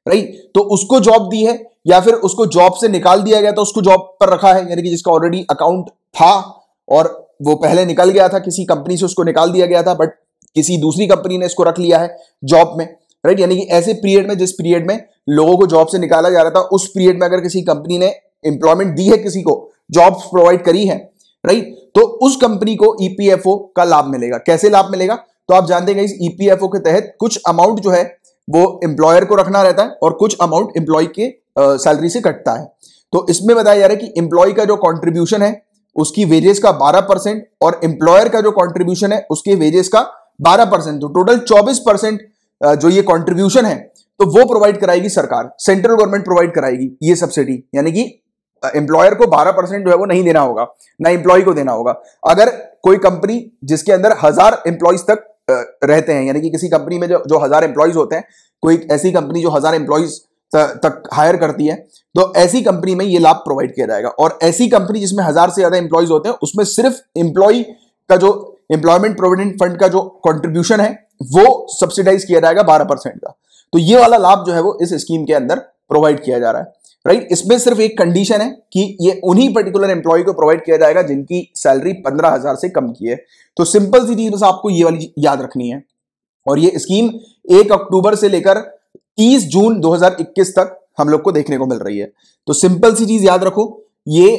राइट तो उसको जॉब दी है या फिर उसको जॉब से निकाल दिया गया तो उसको जॉब पर रखा है यानी कि जिसका ऑलरेडी अकाउंट था और वो पहले निकल गया था किसी कंपनी से उसको निकाल दिया गया था बट किसी दूसरी कंपनी ने इसको रख लिया है जॉब में राइट यानी कि ऐसे पीरियड में जिस पीरियड में लोगों को जॉब से निकाला जा रहा था उस पीरियड में अगर किसी कंपनी ने एम्प्लॉयमेंट दी है किसी को जॉब्स प्रोवाइड करी है राइट तो उस कंपनी को ईपीएफओ e का लाभ मिलेगा कैसे लाभ मिलेगा तो आप जानते हैं इस ईपीएफओ e के तहत कुछ अमाउंट जो है वो एम्प्लॉयर को रखना रहता है और कुछ अमाउंट एम्प्लॉय के सैलरी से कटता है तो इसमें बताया जा रहा है कि एम्प्लॉय का जो कॉन्ट्रीब्यूशन है उसकी वेजेस का 12 परसेंट और एम्प्लॉयर का जो कॉन्ट्रीब्यूशन है उसके वेजेस का 12 परसेंट तो टोटल 24 परसेंट जो ये कॉन्ट्रीब्यूशन है तो वो प्रोवाइड कराएगी सरकार सेंट्रल गवर्नमेंट प्रोवाइड कराएगी ये सब्सिडी यानी कि एम्प्लॉयर को 12 परसेंट जो है वो नहीं देना होगा ना एम्प्लॉय को देना होगा अगर कोई कंपनी जिसके अंदर हजार एम्प्लॉयज तक रहते हैं यानी कि किसी कंपनी में जो जो हजार एम्प्लॉयज होते हैं कोई ऐसी कंपनी जो हजार एम्प्लॉयज तक हायर करती है तो ऐसी कंपनी में ये लाभ प्रोवाइड किया जाएगा और ऐसी कंपनी जिसमें हजार से ज्यादा एम्प्लॉयज होते हैं उसमें सिर्फ एम्प्लॉय का जो एम्प्लॉयमेंट प्रोविडेंट फंड का जो कॉन्ट्रीब्यूशन है वो सब्सिडाइज किया जाएगा बारह परसेंट का तो ये वाला लाभ जो है वो इस स्कीम के अंदर प्रोवाइड किया जा रहा है राइट right? इसमें सिर्फ एक कंडीशन है कि ये उन्हीं पर्टिकुलर एम्प्लॉय को प्रोवाइड किया जाएगा जिनकी सैलरी पंद्रह हजार से कम की है तो सिंपल सी चीज बस आपको ये वाली याद रखनी है और ये स्कीम एक अक्टूबर से लेकर तीस जून 2021 तक हम लोग को देखने को मिल रही है तो सिंपल सी चीज याद रखो ये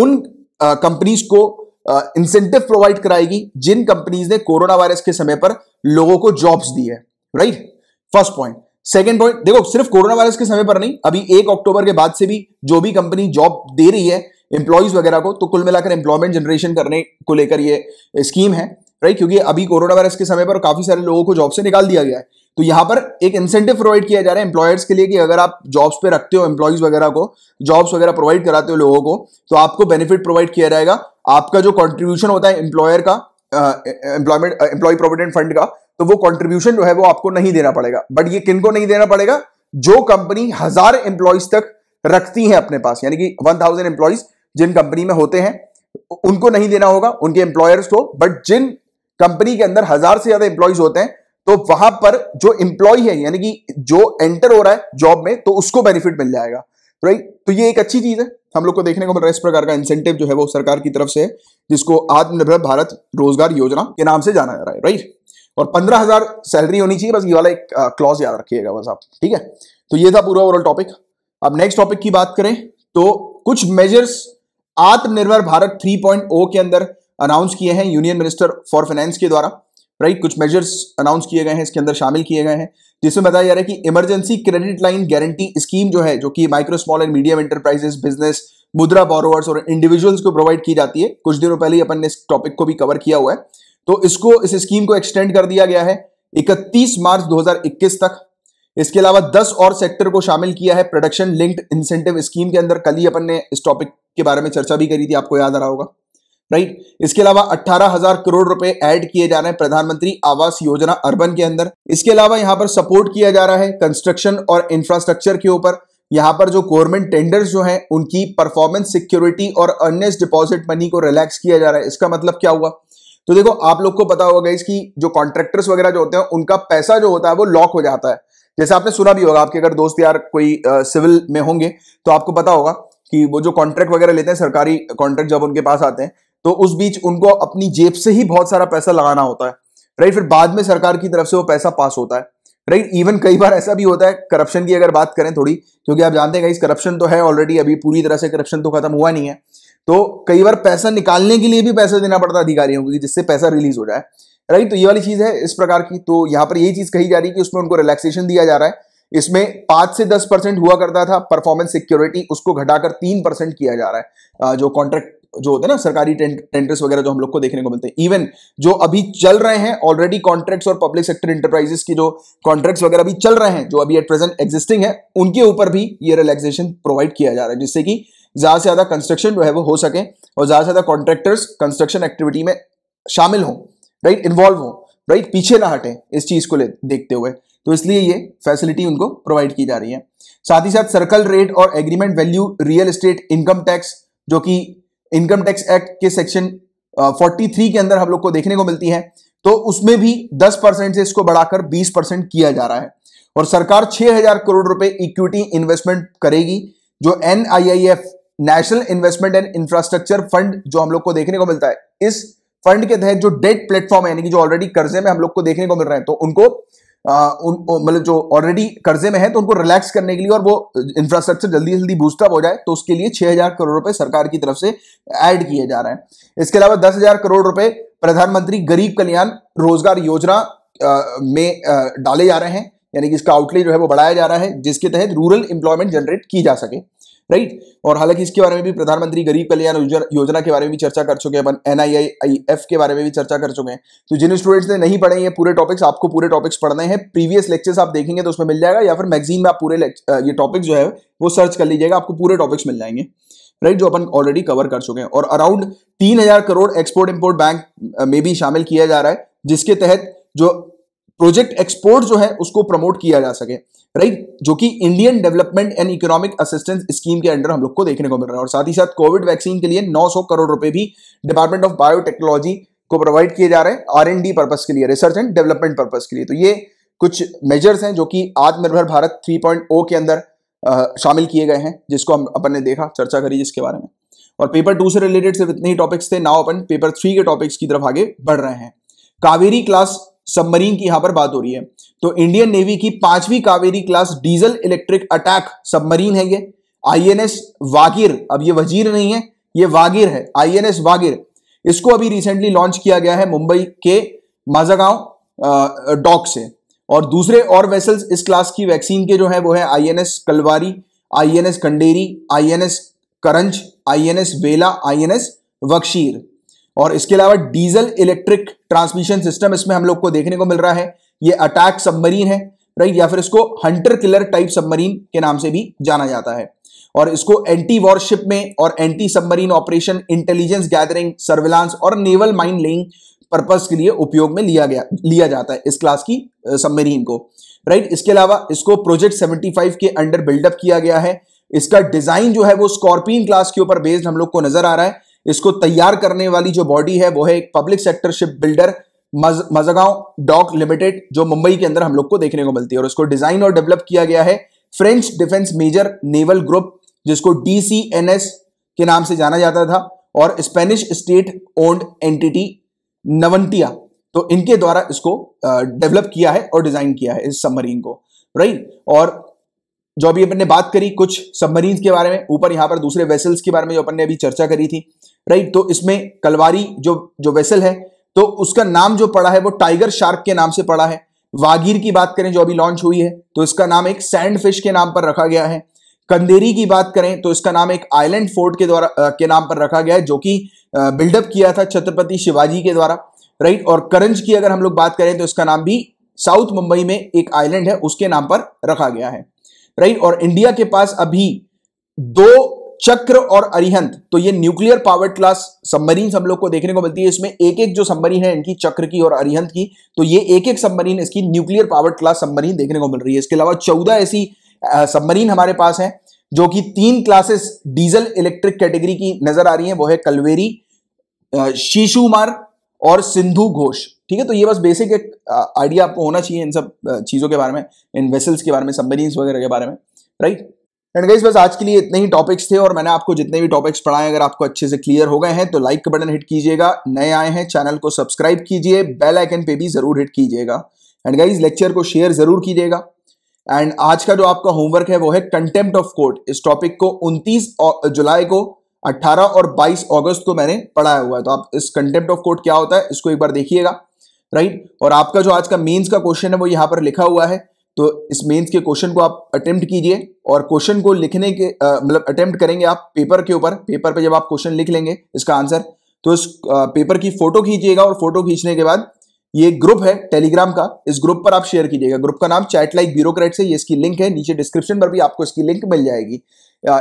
उन कंपनीज को इंसेंटिव प्रोवाइड कराएगी जिन कंपनीज ने कोरोना वायरस के समय पर लोगों को जॉब्स दी है right first point second point देखो सिर्फ कोरोना वायरस के समय पर नहीं अभी एक अक्टूबर के बाद से भी जो भी कंपनी जॉब दे रही है एम्प्लॉयज वगैरह को तो कुल मिलाकर एम्प्लॉयमेंट जनरेशन करने को लेकर ये स्कीम है राइट क्योंकि अभी कोरोना वायरस के समय पर काफी सारे लोगों को जॉब से निकाल दिया गया है तो यहां पर एक इंसेंटिव प्रोवाइड किया जा रहा है एम्प्लॉयर्स के लिए कि अगर आप जॉब्स पे रखते हो एम्प्लॉयज वगैरह को जॉब्स वगैरह प्रोवाइड कराते हो लोगों को तो आपको बेनिफिट प्रोवाइड किया जाएगा आपका जो कॉन्ट्रीब्यूशन होता है एम्प्लॉयर का एम्प्लॉयमेंट एम्प्लॉय प्रोविडेंट फंड का तो वो कॉन्ट्रीब्यूशन जो है वो आपको नहीं देना पड़ेगा बट ये किनको नहीं देना पड़ेगा जो कंपनी हजार एम्प्लॉयज तक रखती है अपने पास यानी कि वन थाउजेंड एम्प्लॉयज जिन कंपनी में होते हैं उनको नहीं देना होगा उनके एम्प्लॉयर्स को बट जिन कंपनी के अंदर हजार से ज्यादा एम्प्लॉयज होते हैं तो वहां पर जो एम्प्लॉय है यानी कि जो एंटर हो रहा है जॉब में तो उसको बेनिफिट मिल जाएगा राइट तो ये एक अच्छी चीज है हम लोग को देखने को मिल रहा है इस प्रकार का इंसेंटिव जो है वो सरकार की तरफ से है जिसको आत्मनिर्भर भारत रोजगार योजना के नाम से जाना जा रहा है राइट और पंद्रह हजार सैलरी होनी चाहिए बस ये वाला एक क्लॉज याद रखिएगा बस आप ठीक है तो ये था पूरा ओवरऑल टॉपिक अब नेक्स्ट टॉपिक की बात करें तो कुछ मेजर्स आत्मनिर्भर भारत 3.0 के अंदर अनाउंस किए हैं यूनियन मिनिस्टर फॉर फाइनेंस के द्वारा राइट कुछ मेजर्स अनाउंस किए गए हैं इसके अंदर शामिल किए गए हैं जिसमें बताया जा रहा है कि emergency credit line guarantee scheme जो है जो कि micro small and medium enterprises business Mudra borrowers और इंडिविजुअल्स को प्रोवाइड की जाती है कुछ दिनों पहले ही अपन ने इस टॉपिक को भी कवर किया हुआ है तो इसको इस स्कीम को एक्सटेंड कर दिया गया है 31 मार्च 2021 तक इसके अलावा 10 और सेक्टर को शामिल किया है प्रोडक्शन लिंक्ड इंसेंटिव स्कीम के अंदर कल ही अपन ने इस टॉपिक के बारे में चर्चा भी करी थी आपको याद आ रहा होगा राइट इसके अलावा अट्ठारह हजार करोड़ रुपए ऐड किए जा रहे हैं प्रधानमंत्री आवास योजना अर्बन के अंदर इसके अलावा यहां पर सपोर्ट किया जा रहा है कंस्ट्रक्शन और इंफ्रास्ट्रक्चर के ऊपर यहां पर जो गवर्नमेंट टेंडर्स जो हैं उनकी परफॉर्मेंस सिक्योरिटी और अर्नेस डिपॉजिट मनी को रिलैक्स किया जा रहा है इसका मतलब क्या हुआ तो देखो आप लोग को पता होगा इस कि जो कॉन्ट्रेक्टर्स वगैरह जो होते हैं उनका पैसा जो होता है वो लॉक हो जाता है जैसे आपने सुना भी होगा आपके अगर दोस्त यार कोई सिविल में होंगे तो आपको पता होगा कि वो जो कॉन्ट्रैक्ट वगैरह लेते हैं सरकारी कॉन्ट्रैक्ट जब उनके पास आते हैं तो उस बीच उनको अपनी जेब से ही बहुत सारा पैसा लगाना होता है राइट फिर बाद में सरकार की तरफ से वो पैसा पास होता है राइट इवन कई बार ऐसा भी होता है करप्शन की अगर बात करें थोड़ी क्योंकि आप जानते हैं इस करप्शन तो है ऑलरेडी अभी पूरी तरह से करप्शन तो खत्म हुआ नहीं है तो कई बार पैसा निकालने के लिए भी पैसा देना पड़ता है अधिकारियों को जिससे पैसा रिलीज हो जाए राइट तो ये वाली चीज है इस प्रकार की तो यहां पर यही चीज कही जा रही है कि उसमें उनको रिलैक्सेशन दिया जा रहा है इसमें पांच से दस परसेंट हुआ करता था परफॉर्मेंस सिक्योरिटी उसको घटाकर तीन परसेंट किया जा रहा है जो कॉन्ट्रैक्ट जो होते हैं ना सरकारी टेंडर्स वगैरह जो हम लोग को देखने को मिलते हैं इवन जो अभी चल रहे हैं ऑलरेडी कॉन्ट्रैक्ट्स और पब्लिक सेक्टर इंटरप्राइजेस की जो कॉन्ट्रैक्ट्स वगैरह अभी चल रहे हैं जो अभी एट प्रेजेंट एग्जिस्टिंग है उनके ऊपर भी ये रिलैक्सेशन प्रोवाइड किया जा रहा है जिससे कि ज़्यादा से ज़्यादा कंस्ट्रक्शन जो है वो हो सके और ज़्यादा से ज़्यादा कॉन्ट्रैक्टर्स कंस्ट्रक्शन एक्टिविटी में शामिल हों राइट इन्वॉल्व हों राइट पीछे ना हटें इस चीज़ को ले देखते हुए तो इसलिए ये फैसिलिटी उनको प्रोवाइड की जा रही है साथ ही साथ सर्कल रेट और agreement value real estate income tax जो कि इनकम टैक्स एक्ट के सेक्शन फोर्टी थ्री के अंदर हम लोग को देखने को मिलती है तो उसमें भी दस परसेंट से इसको बढ़ाकर बीस परसेंट किया जा रहा है और सरकार छह हजार करोड़ रुपए इक्विटी इन्वेस्टमेंट करेगी जो an national investment and infrastructure fund जो हम लोग को देखने को मिलता है इस फंड के तहत जो डेट प्लेटफॉर्म यानी कि जो ऑलरेडी कर्जे में हम लोग को देखने को मिल रहे हैं तो उनको मतलब जो ऑलरेडी कर्जे में है तो उनको रिलैक्स करने के लिए और वो इंफ्रास्ट्रक्चर जल्दी जल्दी बूस्टअप हो जाए तो उसके लिए 6000 करोड़ रुपए सरकार की तरफ से ऐड किए जा रहे हैं इसके अलावा 10000 करोड़ रुपए प्रधानमंत्री गरीब कल्याण रोजगार योजना में डाले जा रहे हैं यानी कि इसका आउटले जो है वो बढ़ाया जा रहा है जिसके तहत रूरल इंप्लॉयमेंट जनरेट की जा सके राइट और हालांकि इसके बारे में भी प्रधानमंत्री गरीब कल्याण योजना के बारे में भी चर्चा कर चुके हैं अपन एन के बारे में भी चर्चा कर चुके हैं तो जिन स्टूडेंट्स ने नहीं पढ़े ये पूरे टॉपिक्स आपको पूरे टॉपिक्स पढ़ने हैं प्रीवियस लेक्चर्स आप देखेंगे तो उसमें मिल जाएगा या फिर मैगजीन में आप पूरे ये टॉपिक्स जो है वो सर्च कर लीजिएगा आपको पूरे टॉपिक्स मिल जाएंगे राइट जो अपन ऑलरेडी कवर कर चुके हैं और अराउंड तीन हजार करोड़ एक्सपोर्ट इम्पोर्ट बैंक में भी शामिल किया जा रहा है जिसके तहत जो प्रोजेक्ट एक्सपोर्ट जो है उसको प्रमोट किया जा सके राइट जो कि Indian development and economic assistance scheme के अंडर हम लोग को देखने को मिल रहा है और साथ ही साथ कोविड वैक्सीन के लिए 900 करोड़ रुपए भी डिपार्टमेंट ऑफ बायोटेक्नोलॉजी को प्रोवाइड किए जा रहे हैं आर एंड डी पर्पज के लिए रिसर्च एंड डेवलपमेंट पर्पज के लिए तो ये कुछ मेजर्स हैं जो कि आत्मनिर्भर भारत 3.0 के अंदर शामिल किए गए हैं जिसको हम अपन ने देखा चर्चा करी जिसके बारे में और पेपर टू से रिलेटेड सिर्फ इतने ही टॉपिक्स थे नाउ अपन पेपर थ्री के टॉपिक्स की तरफ आगे बढ़ रहे हैं कावेरी क्लास सबमरीन की यहां पर बात हो रही है तो इंडियन नेवी की पांचवी Kaveri class diesel electric attack submarine है ये आईएनएस वागिर अब ये वजीर नहीं है ये वागिर है आईएनएस वागिर इसको अभी रिसेंटली लॉन्च किया गया है मुंबई के माजागांव डॉक से और दूसरे और वेसल्स इस क्लास की वैक्सीन के जो है वो है INS Kalvari INS Khanderi INS Karanj INS Vela INS Vagsheer और इसके अलावा डीजल इलेक्ट्रिक ट्रांसमिशन सिस्टम इसमें हम लोग को देखने को मिल रहा है ये अटैक सबमरीन है राइट या फिर इसको हंटर किलर टाइप सबमरीन के नाम से भी जाना जाता है और इसको एंटी वॉरशिप में और anti submarine operation intelligence gathering surveillance और नेवल माइंड लिंग पर्पज के लिए उपयोग में लिया गया लिया जाता है इस क्लास की सबमरीन को राइट इसके अलावा इसको प्रोजेक्ट फाइव के अंडर बिल्डअप किया गया है इसका डिजाइन जो है वो स्कॉर्पियन क्लास के ऊपर बेस्ड हम लोग को नजर आ रहा है इसको तैयार करने वाली जो बॉडी है वो है एक public sector ship builder Mazagon dock limited जो मुंबई के अंदर हम लोग को देखने को मिलती है और उसको डिजाइन और डेवलप किया गया है French defence major naval group जिसको डीसीएनएस के नाम से जाना जाता था और Spanish state owned entity Navantia तो इनके द्वारा इसको डेवलप किया है और डिजाइन किया है इस सबमरीन को राइट और जो अभी अपन ने बात करी कुछ सबमरीन के बारे में ऊपर यहाँ पर दूसरे वेसल्स के बारे में जो अपन ने अभी चर्चा करी थी राइट तो इसमें कलवारी जो जो वेसल है तो उसका नाम जो पड़ा है वो टाइगर शार्क के नाम से पड़ा है वागीर की बात करें जो अभी लॉन्च हुई है तो इसका नाम एक सैंड फिश के नाम पर रखा गया है कंदेरी की बात करें तो इसका नाम एक आइलैंड फोर्ट के द्वारा के नाम पर रखा गया है जो कि बिल्डअप किया था छत्रपति शिवाजी के द्वारा राइट और करंज की अगर हम लोग बात करें तो इसका नाम भी साउथ मुंबई में एक आइलैंड है उसके नाम पर रखा गया है राइट और इंडिया के पास अभी दो चक्र और अरिहंत तो ये न्यूक्लियर पावर क्लास सबमरीन हम लोग को देखने को मिलती है इसमें एक एक जो सबमरीन है इनकी चक्र की और अरिहंत की तो ये एक एक सबमरीन इसकी न्यूक्लियर पावर क्लास सबमरीन देखने को मिल रही है इसके अलावा चौदह ऐसी सबमरीन हमारे पास है जो कि तीन क्लासेस डीजल इलेक्ट्रिक कैटेगरी की नजर आ रही है वो है कलवेरी शीशुमार और सिंधु घोष ठीक है तो ये बस बेसिक एक आइडिया आपको होना चाहिए इन सब चीज़ों के बारे में इन वेसल्स के बारे में सबमरीन वगैरह के बारे में राइट एंड गाइस बस आज के लिए इतने ही टॉपिक्स थे और मैंने आपको जितने भी टॉपिक्स पढ़ाए अगर आपको अच्छे से क्लियर हो गए हैं तो लाइक का बटन हिट कीजिएगा नए आए हैं चैनल को सब्सक्राइब कीजिए बेल आइकन पे भी जरूर हिट कीजिएगा एंड गाइज लेक्चर को शेयर जरूर कीजिएगा एंड आज का जो आपका होमवर्क है वो है कंटेम्प्ट ऑफ कोर्ट इस टॉपिक को 29 जुलाई को 18 और 22 अगस्त को मैंने पढ़ाया हुआ है तो आप इस कंटेम्प्ट ऑफ कोर्ट क्या होता है इसको एक बार देखिएगा राइट और आपका जो आज का मेंस का क्वेश्चन है वो यहां पर लिखा हुआ है तो इस मेंस के क्वेश्चन को आप अटेम्प्ट कीजिए और क्वेश्चन को लिखने के मतलब अटेम्प्ट करेंगे आप पेपर के ऊपर पेपर पे जब आप क्वेश्चन लिख लेंगे इसका आंसर तो इस आ, पेपर की फोटो खींचिएगा और फोटो खींचने के बाद ये ग्रुप है टेलीग्राम का इस ग्रुप पर आप शेयर कीजिएगा ग्रुप का नाम चैट लाइक ब्यूरोक्रेट से ये इसकी लिंक है नीचे डिस्क्रिप्शन पर भी आपको इसकी लिंक मिल जाएगी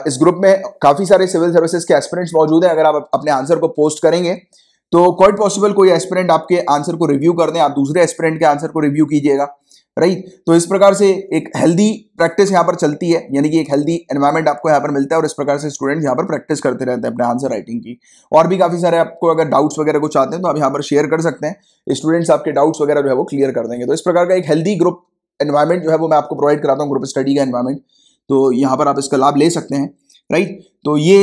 इस ग्रुप में काफ़ी सारे सिविल सर्विसेज के एस्पिरेंट्स मौजूद हैं अगर आप अपने आंसर को पोस्ट करेंगे तो क्वाइट पॉसिबल कोई एस्पिरेंट आपके आंसर को रिव्यू कर दें आप दूसरे एस्पिरेंट के आंसर को रिव्यू कीजिएगा राइट तो इस प्रकार से एक हेल्दी प्रैक्टिस यहाँ पर चलती है यानी कि एक हेल्दी एनवायरमेंट आपको यहाँ पर मिलता है और इस प्रकार से स्टूडेंट्स यहाँ पर प्रैक्टिस करते रहते हैं अपने आंसर राइटिंग की और भी काफ़ी सारे आपको अगर डाउट्स वगैरह को चाहते हैं तो आप यहाँ पर शेयर कर सकते हैं स्टूडेंट्स आपके डाउट्स वगैरह जो है वो क्लियर कर देंगे तो इस प्रकार का एक हेल्दी ग्रुप एनवायरमेंट जो है वो मैं आपको प्रोवाइड कराता हूँ ग्रुप स्टडी का एनवायरमेंट तो यहाँ पर आप इसका लाभ ले सकते हैं राइट तो ये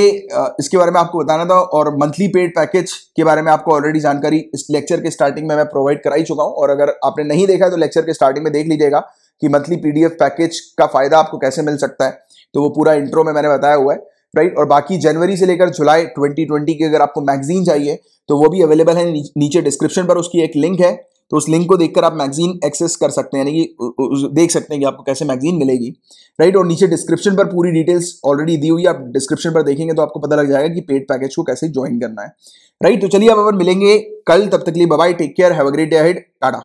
इसके बारे में आपको बताना था और मंथली पेड पैकेज के बारे में आपको ऑलरेडी जानकारी इस लेक्चर के स्टार्टिंग में मैं प्रोवाइड कराई चुका हूँ और अगर आपने नहीं देखा है तो लेक्चर के स्टार्टिंग में देख लीजिएगा कि मंथली पीडीएफ पैकेज का फायदा आपको कैसे मिल सकता है तो वो पूरा इंट्रो में मैंने बताया हुआ है राइट और बाकी जनवरी से लेकर जुलाई ट्वेंटी की अगर आपको मैगजीन चाहिए तो वो भी अवेलेबल है नीचे डिस्क्रिप्शन पर उसकी एक लिंक है तो उस लिंक को देखकर आप मैगजीन एक्सेस कर सकते हैं यानी कि देख सकते हैं कि आपको कैसे मैगजीन मिलेगी राइट और नीचे डिस्क्रिप्शन पर पूरी डिटेल्स ऑलरेडी दी हुई आप डिस्क्रिप्शन पर देखेंगे तो आपको पता लग जाएगा कि पेड पैकेज को कैसे ज्वाइन करना है राइट तो चलिए आप अगर मिलेंगे कल तब तक लिए bye take care have a great day हेड टाटा